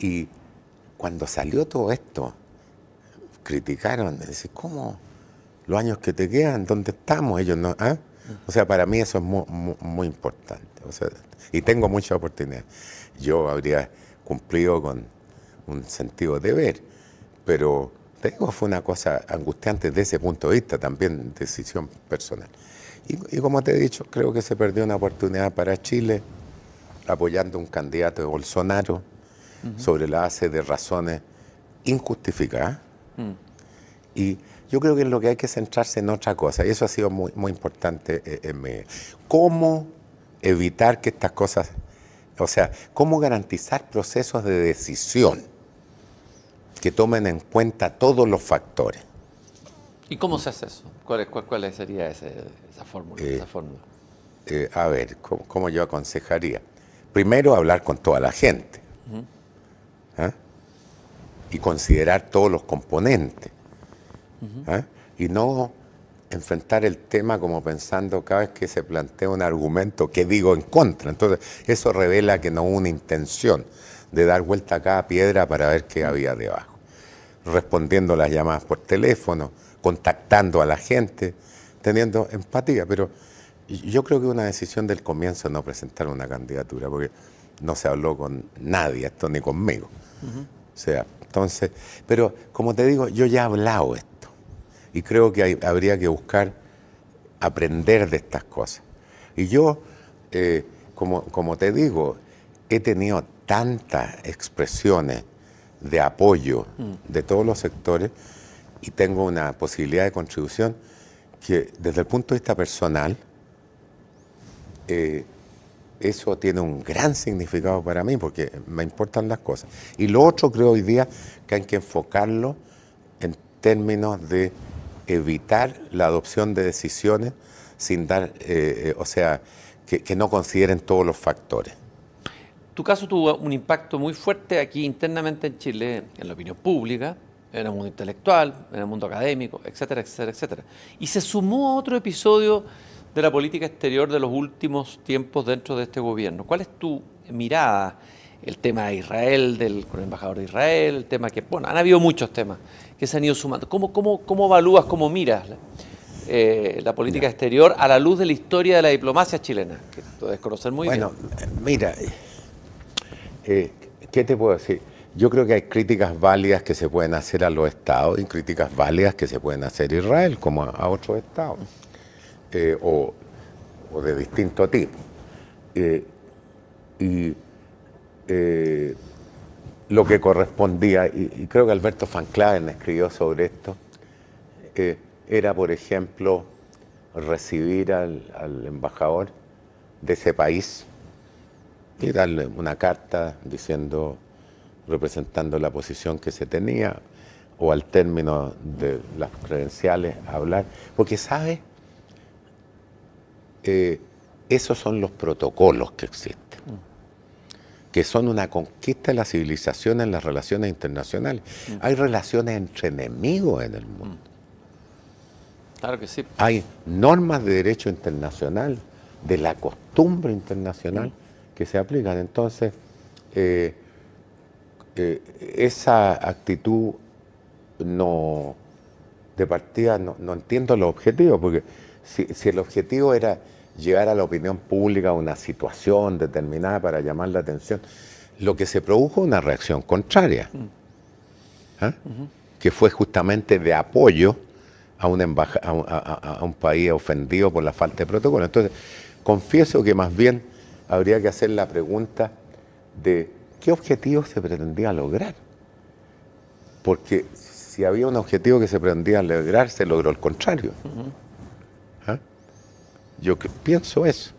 y cuando salió todo esto, criticaron, me dice, ¿cómo? Los años que te quedan, ¿dónde estamos? Ellos no, ¿ah? O sea, para mí eso es muy, importante. y tengo muchas oportunidades. Yo habría cumplido con un sentido de ver, pero te fue una cosa angustiante desde ese punto de vista, también decisión personal. Y, como te he dicho, creo que se perdió una oportunidad para Chile apoyando un candidato de Bolsonaro sobre la base de razones injustificadas. Mm. Y yo creo que es lo que hay que centrarse en otra cosa, y eso ha sido muy, muy importante eh, en ¿Cómo evitar que estas cosas, o sea, cómo garantizar procesos de decisión que tomen en cuenta todos los factores? ¿Y cómo se hace eso? ¿Cuál, cuál, sería esa fórmula? Eh, eh, a ver, ¿cómo, yo aconsejaría? Primero, hablar con toda la gente. ¿ah? Y considerar todos los componentes. ¿Ah? y no enfrentar el tema como pensando cada vez que se plantea un argumento que digo en contra. Entonces, eso revela que no hubo una intención de dar vuelta a cada piedra para ver qué había debajo. Respondiendo las llamadas por teléfono, contactando a la gente, teniendo empatía. Pero yo creo que una decisión del comienzo no presentar una candidatura, porque no se habló con nadie, esto ni conmigo. O sea, entonces, pero como te digo, yo ya he hablado esto y creo que habría que buscar aprender de estas cosas. Y yo, eh, como, como te digo, he tenido tantas expresiones de apoyo mm. de todos los sectores y tengo una posibilidad de contribución que desde el punto de vista personal, eh, eso tiene un gran significado para mí porque me importan las cosas. Y lo otro creo hoy día que hay que enfocarlo en términos de evitar la adopción de decisiones sin dar, eh, eh, o sea, que, que, no consideren todos los factores. Tu caso tuvo un impacto muy fuerte aquí internamente en Chile, en la opinión pública, en el mundo intelectual, en el mundo académico, etcétera, etcétera, etcétera. Y se sumó a otro episodio de la política exterior de los últimos tiempos dentro de este gobierno. ¿Cuál es tu mirada el tema de Israel, del, con el embajador de Israel, el tema que, bueno, han habido muchos temas que se han ido sumando. ¿Cómo, cómo, cómo evalúas, cómo miras eh, la política exterior a la luz de la historia de la diplomacia chilena? Que tú debes conocer muy bueno, bien. Bueno, eh, mira, eh, ¿qué te puedo decir? Yo creo que hay críticas válidas que se pueden hacer a los estados y críticas válidas que se pueden hacer a Israel como a, otros estados o, o, de distinto tipo. y eh, lo que correspondía, y, creo que Alberto Fanclaven escribió sobre esto, eh, era, por ejemplo, recibir al, embajador de ese país y darle una carta diciendo, representando la posición que se tenía, o al término de las credenciales, hablar, porque sabe, eh, esos son los protocolos que existen que son una conquista de la civilización en las relaciones internacionales. Mm. Hay relaciones entre enemigos en el mundo. Mm. Claro que sí. Hay normas de derecho internacional, de la costumbre internacional mm. que se aplican. Entonces, eh, eh, esa actitud no de partida no, entiendo los objetivos, porque si, si el objetivo era llegar a la opinión pública una situación determinada para llamar la atención. Lo que se produjo una reacción contraria, mm. ¿ah? que fue justamente de apoyo a un, país ofendido por la falta de protocolo. Entonces, confieso que más bien habría que hacer la pregunta de qué objetivo se pretendía lograr. Porque si había un objetivo que se pretendía lograr, se logró el contrario. Yo que, pienso eso.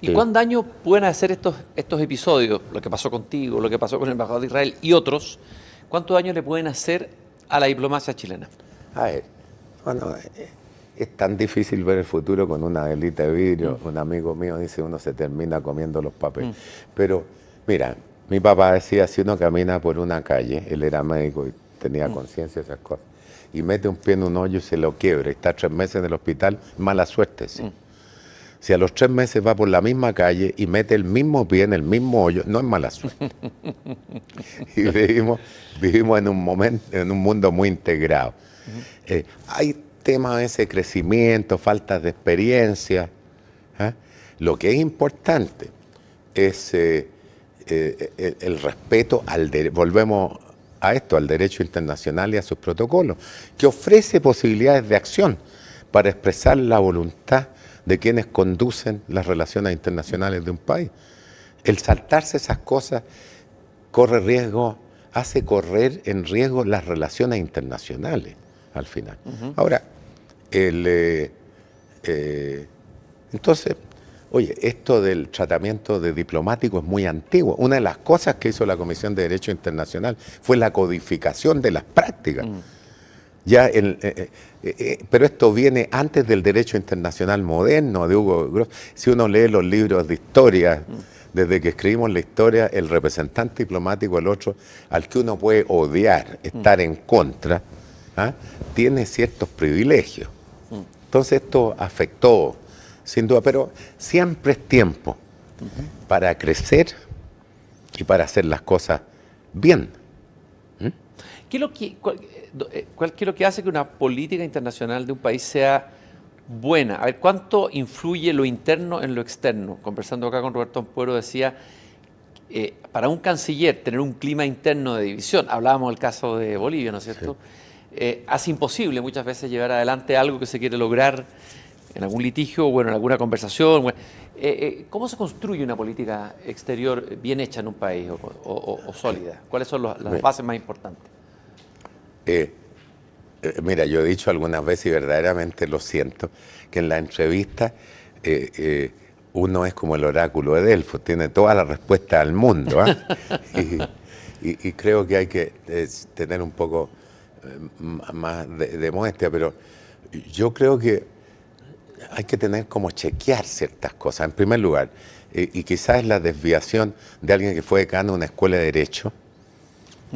¿Y cuán eh. daño pueden hacer estos, estos episodios, lo que pasó contigo, lo que pasó con el embajador de Israel y otros, cuánto daño le pueden hacer a la diplomacia chilena? A ver, bueno, eh, es tan difícil ver el futuro con una delita de vidrio. Mm. Un amigo mío dice, uno se termina comiendo los papeles. Mm. Pero, mira, mi papá decía, si uno camina por una calle, él era médico y tenía mm. conciencia de esas cosas, y mete un pie en un hoyo y se lo quiebra. Está tres meses en el hospital, mala suerte, sí. Mm. Si a los tres meses va por la misma calle y mete el mismo pie en el mismo hoyo, no es mala suerte. (laughs) y vivimos, vivimos en, un momento, en un mundo muy integrado. Eh, hay temas ese crecimiento, faltas de experiencia. ¿eh? Lo que es importante es eh, el, respeto al derecho. Volvemos a esto, al derecho internacional y a sus protocolos, que ofrece posibilidades de acción para expresar la voluntad de quienes conducen las relaciones internacionales de un país. El saltarse esas cosas corre riesgo, hace correr en riesgo las relaciones internacionales al final. Ahora, el, eh, eh, entonces, Oye, esto del tratamiento de diplomático es muy antiguo. Una de las cosas que hizo la Comisión de Derecho Internacional fue la codificación de las prácticas. Mm. Ya eh, eh, eh, pero esto viene antes del derecho internacional moderno de Hugo Gross. Si uno lee los libros de historia, mm. desde que escribimos la historia, el representante diplomático, el otro, al que uno puede odiar, mm. estar en contra, ¿ah? tiene ciertos privilegios. Entonces esto afectó sin duda, pero siempre es tiempo para crecer y para hacer las cosas bien. ¿Mm? Eh, ¿Qué es lo que, hace que una política internacional de un país sea buena? A ver, ¿cuánto influye lo interno en lo externo? Conversando acá con Roberto Ampuero decía, eh, para un canciller tener un clima interno de división, hablábamos del caso de Bolivia, ¿no es cierto? Eh, hace imposible muchas veces llevar adelante algo que se quiere lograr en algún litigio, bueno, en alguna conversación. Eh, eh, ¿Cómo se construye una política exterior bien hecha en un país o, sólida? ¿Cuáles son las bases más importantes? Eh, mira, yo he dicho algunas veces y verdaderamente lo siento, que en la entrevista uno es como el oráculo de Delfos, tiene toda la respuesta al mundo. ¿ah? (laughs) y, creo que hay que tener un poco más de modestia, pero yo creo que hay que tener como chequear ciertas cosas. En primer lugar, eh, y quizás es la desviación de alguien que fue decano de una escuela de derecho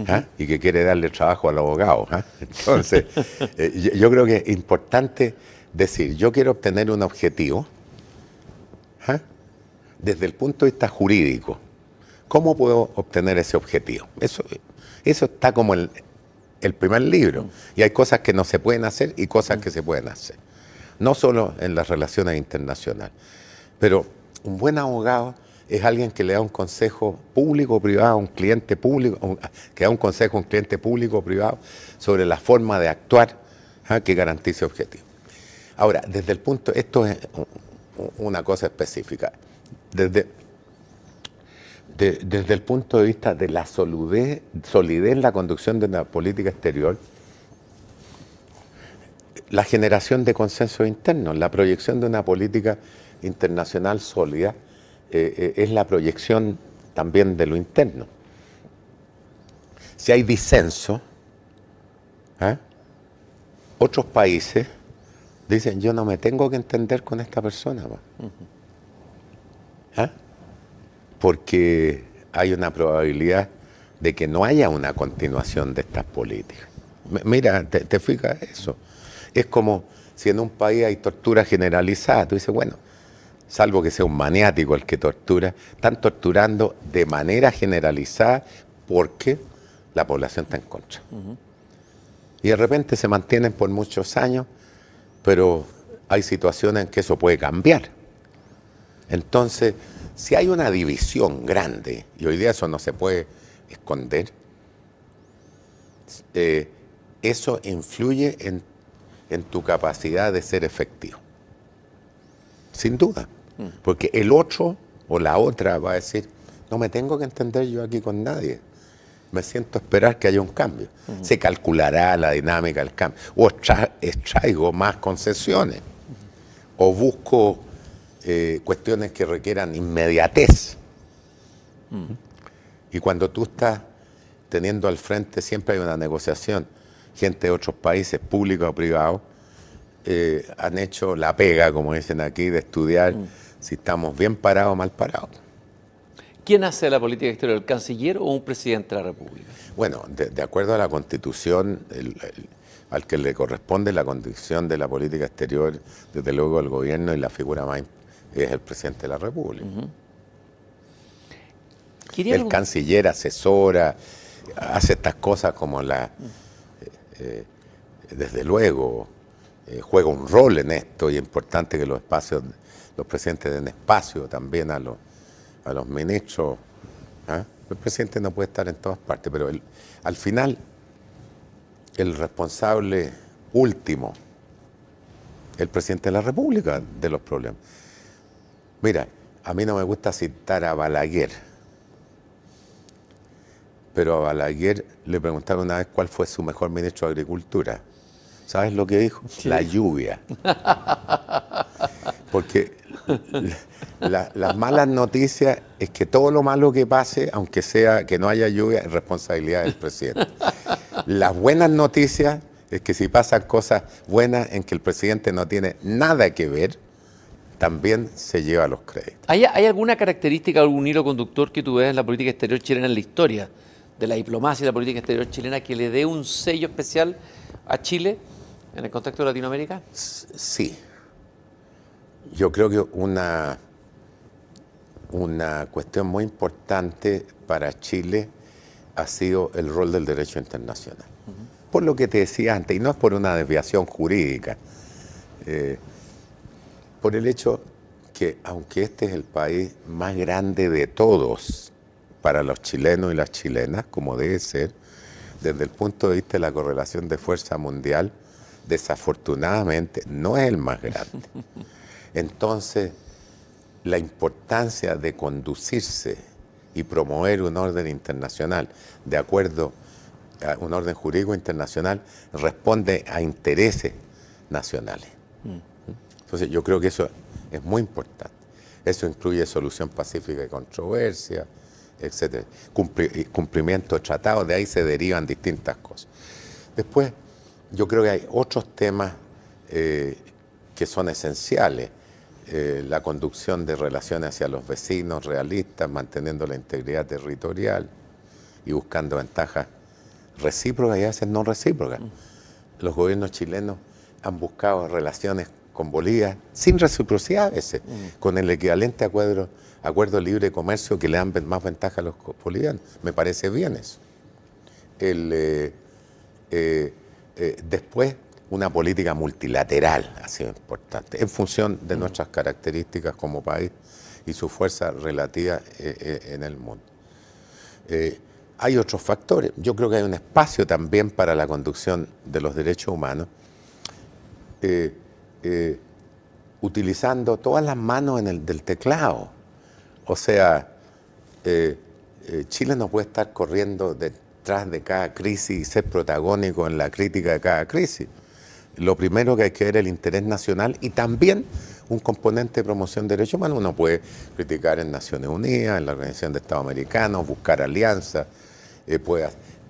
¿ah? y que quiere darle trabajo al abogado. ¿ah? (laughs) Entonces, eh, yo, creo que es importante decir, yo quiero obtener un objetivo ¿ah? desde el punto de vista jurídico. ¿Cómo puedo obtener ese objetivo? Eso, eso está como el primer libro. Mm. Y hay cosas que no se pueden hacer y cosas que se pueden hacer no solo en las relaciones internacionales. Pero un buen abogado es alguien que le da un consejo público o privado a un cliente público, que da un consejo a un cliente público o privado sobre la forma de actuar ¿ah? que garantice objetivo. Ahora, desde el punto, esto es una cosa específica, desde, desde el punto de vista de la solidez, solidez en la conducción de la política exterior, la generación de consenso interno la proyección de una política internacional sólida eh, eh, es la proyección también de lo interno. Si hay disenso, ¿eh? otros países dicen, yo no me tengo que entender con esta persona, porque hay una probabilidad de que no haya una continuación de estas políticas. Mira, te fijas eso. Es como si en un país hay tortura generalizada. Tú dices, bueno, salvo que sea un maniático el que tortura, están torturando de manera generalizada porque la población está en contra. Y de repente se mantienen por muchos años, pero hay situaciones en que eso puede cambiar. Entonces, si hay una división grande, y hoy día eso no se puede esconder, eh, eso influye en en tu capacidad de ser efectivo. Sin duda. Porque el otro o la otra va a decir, no me tengo que entender yo aquí con nadie. Me siento a esperar que haya un cambio. Se calculará la dinámica del cambio. O extraigo más concesiones. O busco eh, cuestiones que requieran inmediatez. Y cuando tú estás teniendo al frente, siempre hay una negociación gente de otros países, públicos o privados, eh, han hecho la pega, como dicen aquí, de estudiar mm. si estamos bien parados o mal parados. ¿Quién hace la política exterior, el canciller o un presidente de la República? Bueno, de, acuerdo a la constitución, al que le corresponde la condición de la política exterior, desde luego el gobierno y la figura más es el presidente de la República. El canciller asesora, hace estas cosas como la... Mm. Eh, desde luego, eh, juega un rol en esto y es importante que los espacios, los presidentes den espacio también a los, a los ministros. ¿ah? El presidente no puede estar en todas partes, pero al final el responsable último, el presidente de la República de los problemas. Mira, a mí no me gusta citar a Balaguer pero a Balaguer le preguntaron una vez cuál fue su mejor ministro de Agricultura. ¿Sabes lo que dijo? La lluvia. (laughs) Porque las malas noticias es que todo lo malo que pase, aunque sea que no haya lluvia, es responsabilidad del presidente. Las buenas noticias es que si pasan cosas buenas en que el presidente no tiene nada que ver, también se lleva los créditos. ¿Hay, alguna característica, algún hilo conductor que tú ves en la política exterior chilena en la historia? de la diplomacia y la política exterior chilena que le dé un sello especial a Chile en el contexto de Latinoamérica? Sí. Yo creo que una, una cuestión muy importante para Chile ha sido el rol del derecho internacional. Por lo que te decía antes, y no es por una desviación jurídica, eh, por el hecho que aunque este es el país más grande de todos, para los chilenos y las chilenas, como debe ser, desde el punto de vista de la correlación de fuerza mundial, desafortunadamente no es el más grande. (laughs) Entonces, la importancia de conducirse y promover un orden internacional de acuerdo a un orden jurídico internacional responde a intereses nacionales. Mm. Entonces, yo creo que eso es muy importante. Eso incluye solución pacífica de controversia, etcétera, cumplimiento de tratados, de ahí se derivan distintas cosas. Después, yo creo que hay otros temas eh, que son esenciales. Eh, la conducción de relaciones hacia los vecinos realistas, manteniendo la integridad territorial y buscando ventajas recíprocas y a veces no recíprocas. Mm. Los gobiernos chilenos han buscado relaciones con Bolivia, sin reciprocidad a veces, mm. con el equivalente acuerdo, acuerdo libre de comercio que le dan más ventaja a los bolivianos. Me parece bien eso. El, eh, eh, eh, después, una política multilateral ha sido importante, en función de mm. nuestras características como país y su fuerza relativa en el mundo. hay otros factores. Yo creo que hay un espacio también para la conducción de los derechos humanos. Eh, eh, utilizando todas las manos en el, del teclado. O sea, eh, eh, Chile no puede estar corriendo detrás de cada crisis y ser protagónico en la crítica de cada crisis. Lo primero que hay que ver es el interés nacional y también un componente de promoción de derechos humanos. Uno puede criticar en Naciones Unidas, en la Organización de Estados Americanos, buscar alianzas, puede,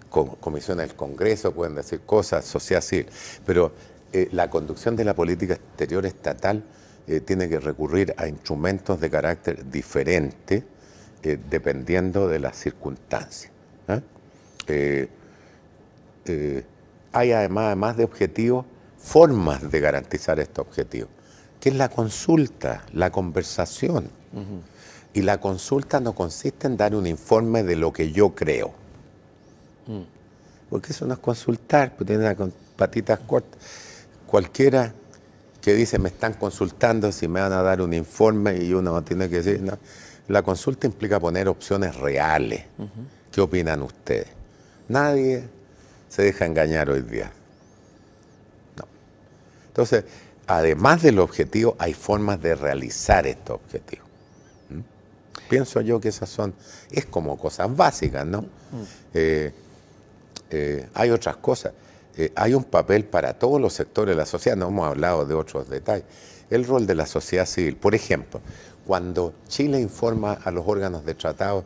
comisiones del Congreso pueden decir cosas, sociedad civil. Pero eh, la conducción de la política exterior estatal eh, tiene que recurrir a instrumentos de carácter diferente eh, dependiendo de las circunstancias. ¿ah? hay además, además de objetivos, formas de garantizar estos objetivos. que es la consulta, la conversación. Y la consulta no consiste en dar un informe de lo que yo creo. Mm. Porque eso no es consultar, pues tiene patitas cortas cualquiera que dice me están consultando si me van a dar un informe y uno tiene que decir, la consulta implica poner opciones reales. ¿Qué opinan ustedes? Nadie se deja engañar hoy día. Entonces, además del objetivo, hay formas de realizar este objetivo. ¿Mm? Pienso yo que esas son, es como cosas básicas, ¿no? Mm. Eh, eh, hay otras cosas. Eh, hay un papel para todos los sectores de la sociedad, no hemos hablado de otros detalles, el rol de la sociedad civil. Por ejemplo, cuando Chile informa a los órganos de tratados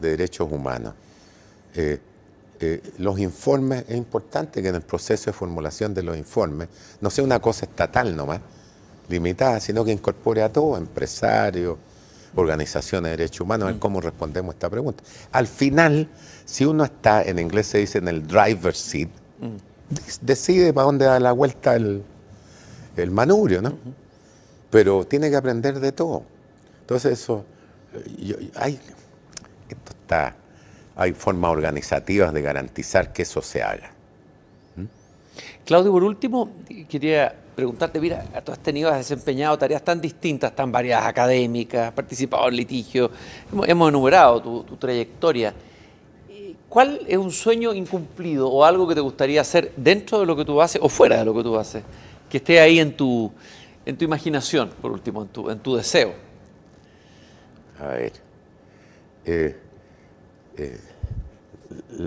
de derechos humanos, eh, eh, los informes, es importante que en el proceso de formulación de los informes no sea una cosa estatal nomás, limitada, sino que incorpore a todos, empresarios, organizaciones de derechos humanos, a ver mm. cómo respondemos esta pregunta. Al final, si uno está, en inglés se dice en el driver seat, mm decide para dónde da la vuelta el, el manubrio, ¿no? Pero tiene que aprender de todo. Entonces eso, hay, eh, esto está, hay formas organizativas de garantizar que eso se haga. ¿Mm? Claudio, por último, quería preguntarte, mira, tú has tenido, has desempeñado tareas tan distintas, tan variadas, académicas, participado en litigios, hemos, enumerado tu, tu trayectoria. ¿Cuál es un sueño incumplido o algo que te gustaría hacer dentro de lo que tú haces o fuera de lo que tú haces? Que esté ahí en tu, en tu imaginación, por último, en tu, deseo. A ver. Eh, eh,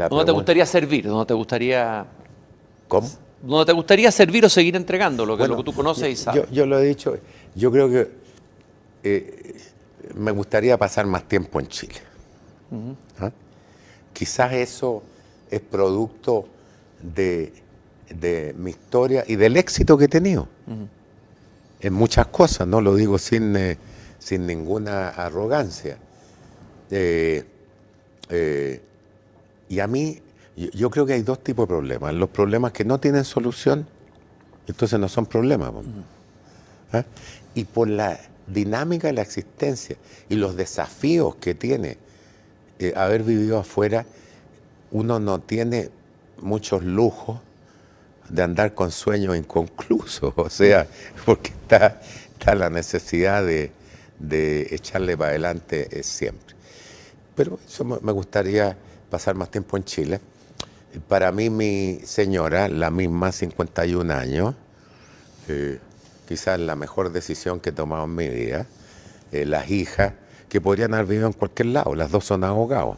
¿Dónde te gustaría servir? ¿Dónde te gustaría... ¿Cómo? ¿Dónde te gustaría servir o seguir entregando lo que, lo que tú conoces y sabes? Yo, lo he dicho, yo creo que eh, me gustaría pasar más tiempo en Chile. Quizás eso es producto de, mi historia y del éxito que he tenido en muchas cosas, no lo digo sin, eh, sin ninguna arrogancia. Eh, eh, y a mí, yo, creo que hay dos tipos de problemas. Los problemas que no tienen solución, entonces no son problemas. ¿Ah? Y por la dinámica de la existencia y los desafíos que tiene haber vivido afuera, uno no tiene muchos lujos de andar con sueños inconclusos, o sea, (laughs) porque está, está la necesidad de, echarle para adelante eh, siempre. Pero eso me gustaría pasar más tiempo en Chile. Para mí, mi señora, la misma, 51 años, eh, quizás la mejor decisión que he tomado en mi vida. Eh, las hijas, que podrían haber vivido en cualquier lado. Las dos son abogados.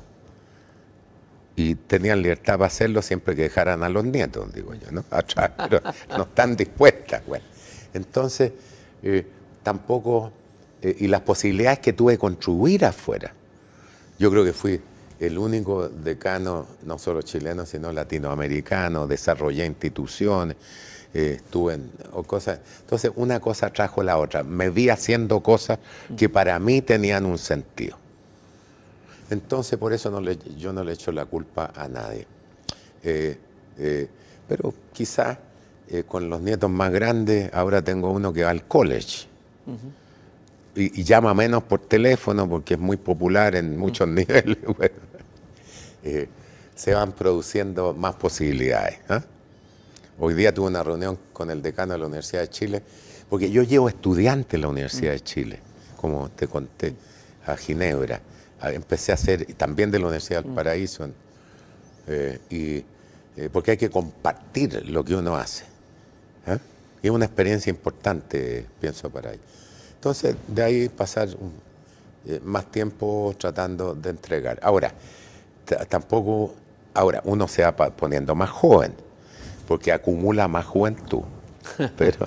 Y tenían libertad para hacerlo siempre que dejaran a los nietos, digo yo, ¿no? (laughs) no están dispuestas, bueno. Entonces, eh, tampoco. Eh, y las posibilidades que tuve de contribuir afuera. Yo creo que fui el único decano, no solo chileno, sino latinoamericano, desarrollé instituciones. Eh, estuve en o cosas. Entonces, una cosa trajo la otra. Me vi haciendo cosas que para mí tenían un sentido. Entonces, por eso no yo no le echo la culpa a nadie. Eh, eh, pero quizás con los nietos más grandes, ahora tengo uno que va al college. y, llama menos por teléfono porque es muy popular en muchos (laughs) niveles. se van produciendo más posibilidades. ¿ah? Hoy día tuve una reunión con el decano de la Universidad de Chile, porque yo llevo estudiante en la Universidad de Chile, como te conté, a Ginebra. Ah, empecé a hacer, también de la Universidad del mm. Paraíso, eh, y, eh, porque hay que compartir lo que uno hace. ¿eh? Y es una experiencia importante, pienso, para ahí. Entonces, de ahí pasar más tiempo tratando de entregar. Ahora, tampoco, ahora uno se va poniendo más joven porque acumula más juventud. (laughs) Pero,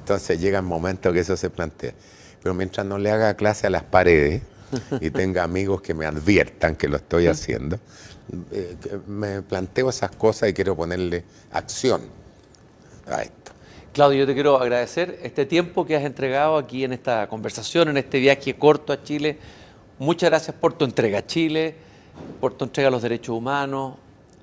entonces llega el momento que eso se plantea. Pero mientras no le haga clase a las paredes y tenga amigos que me adviertan que lo estoy haciendo, eh, me planteo esas cosas y quiero ponerle acción a esto. Claudio, yo te quiero agradecer este tiempo que has entregado aquí en esta conversación, en este viaje corto a Chile. Muchas gracias por tu entrega a Chile, por tu entrega a los derechos humanos,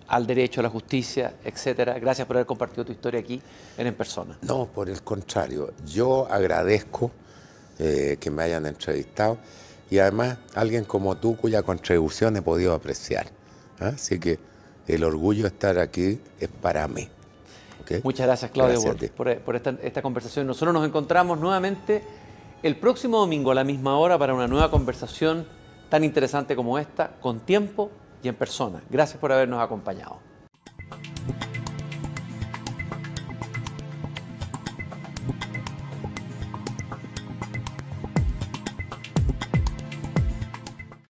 al derecho, a la justicia, etcétera. Gracias por haber compartido tu historia aquí en En Persona. No, por el contrario, yo agradezco eh, que me hayan entrevistado y además alguien como tú cuya contribución he podido apreciar. ¿ah? Así que el orgullo de estar aquí es para mí. Muchas gracias, Claudio, por, esta conversación. Nosotros nos encontramos nuevamente el próximo domingo a la misma hora para una nueva conversación tan interesante como esta, con tiempo y en persona. Gracias por habernos acompañado.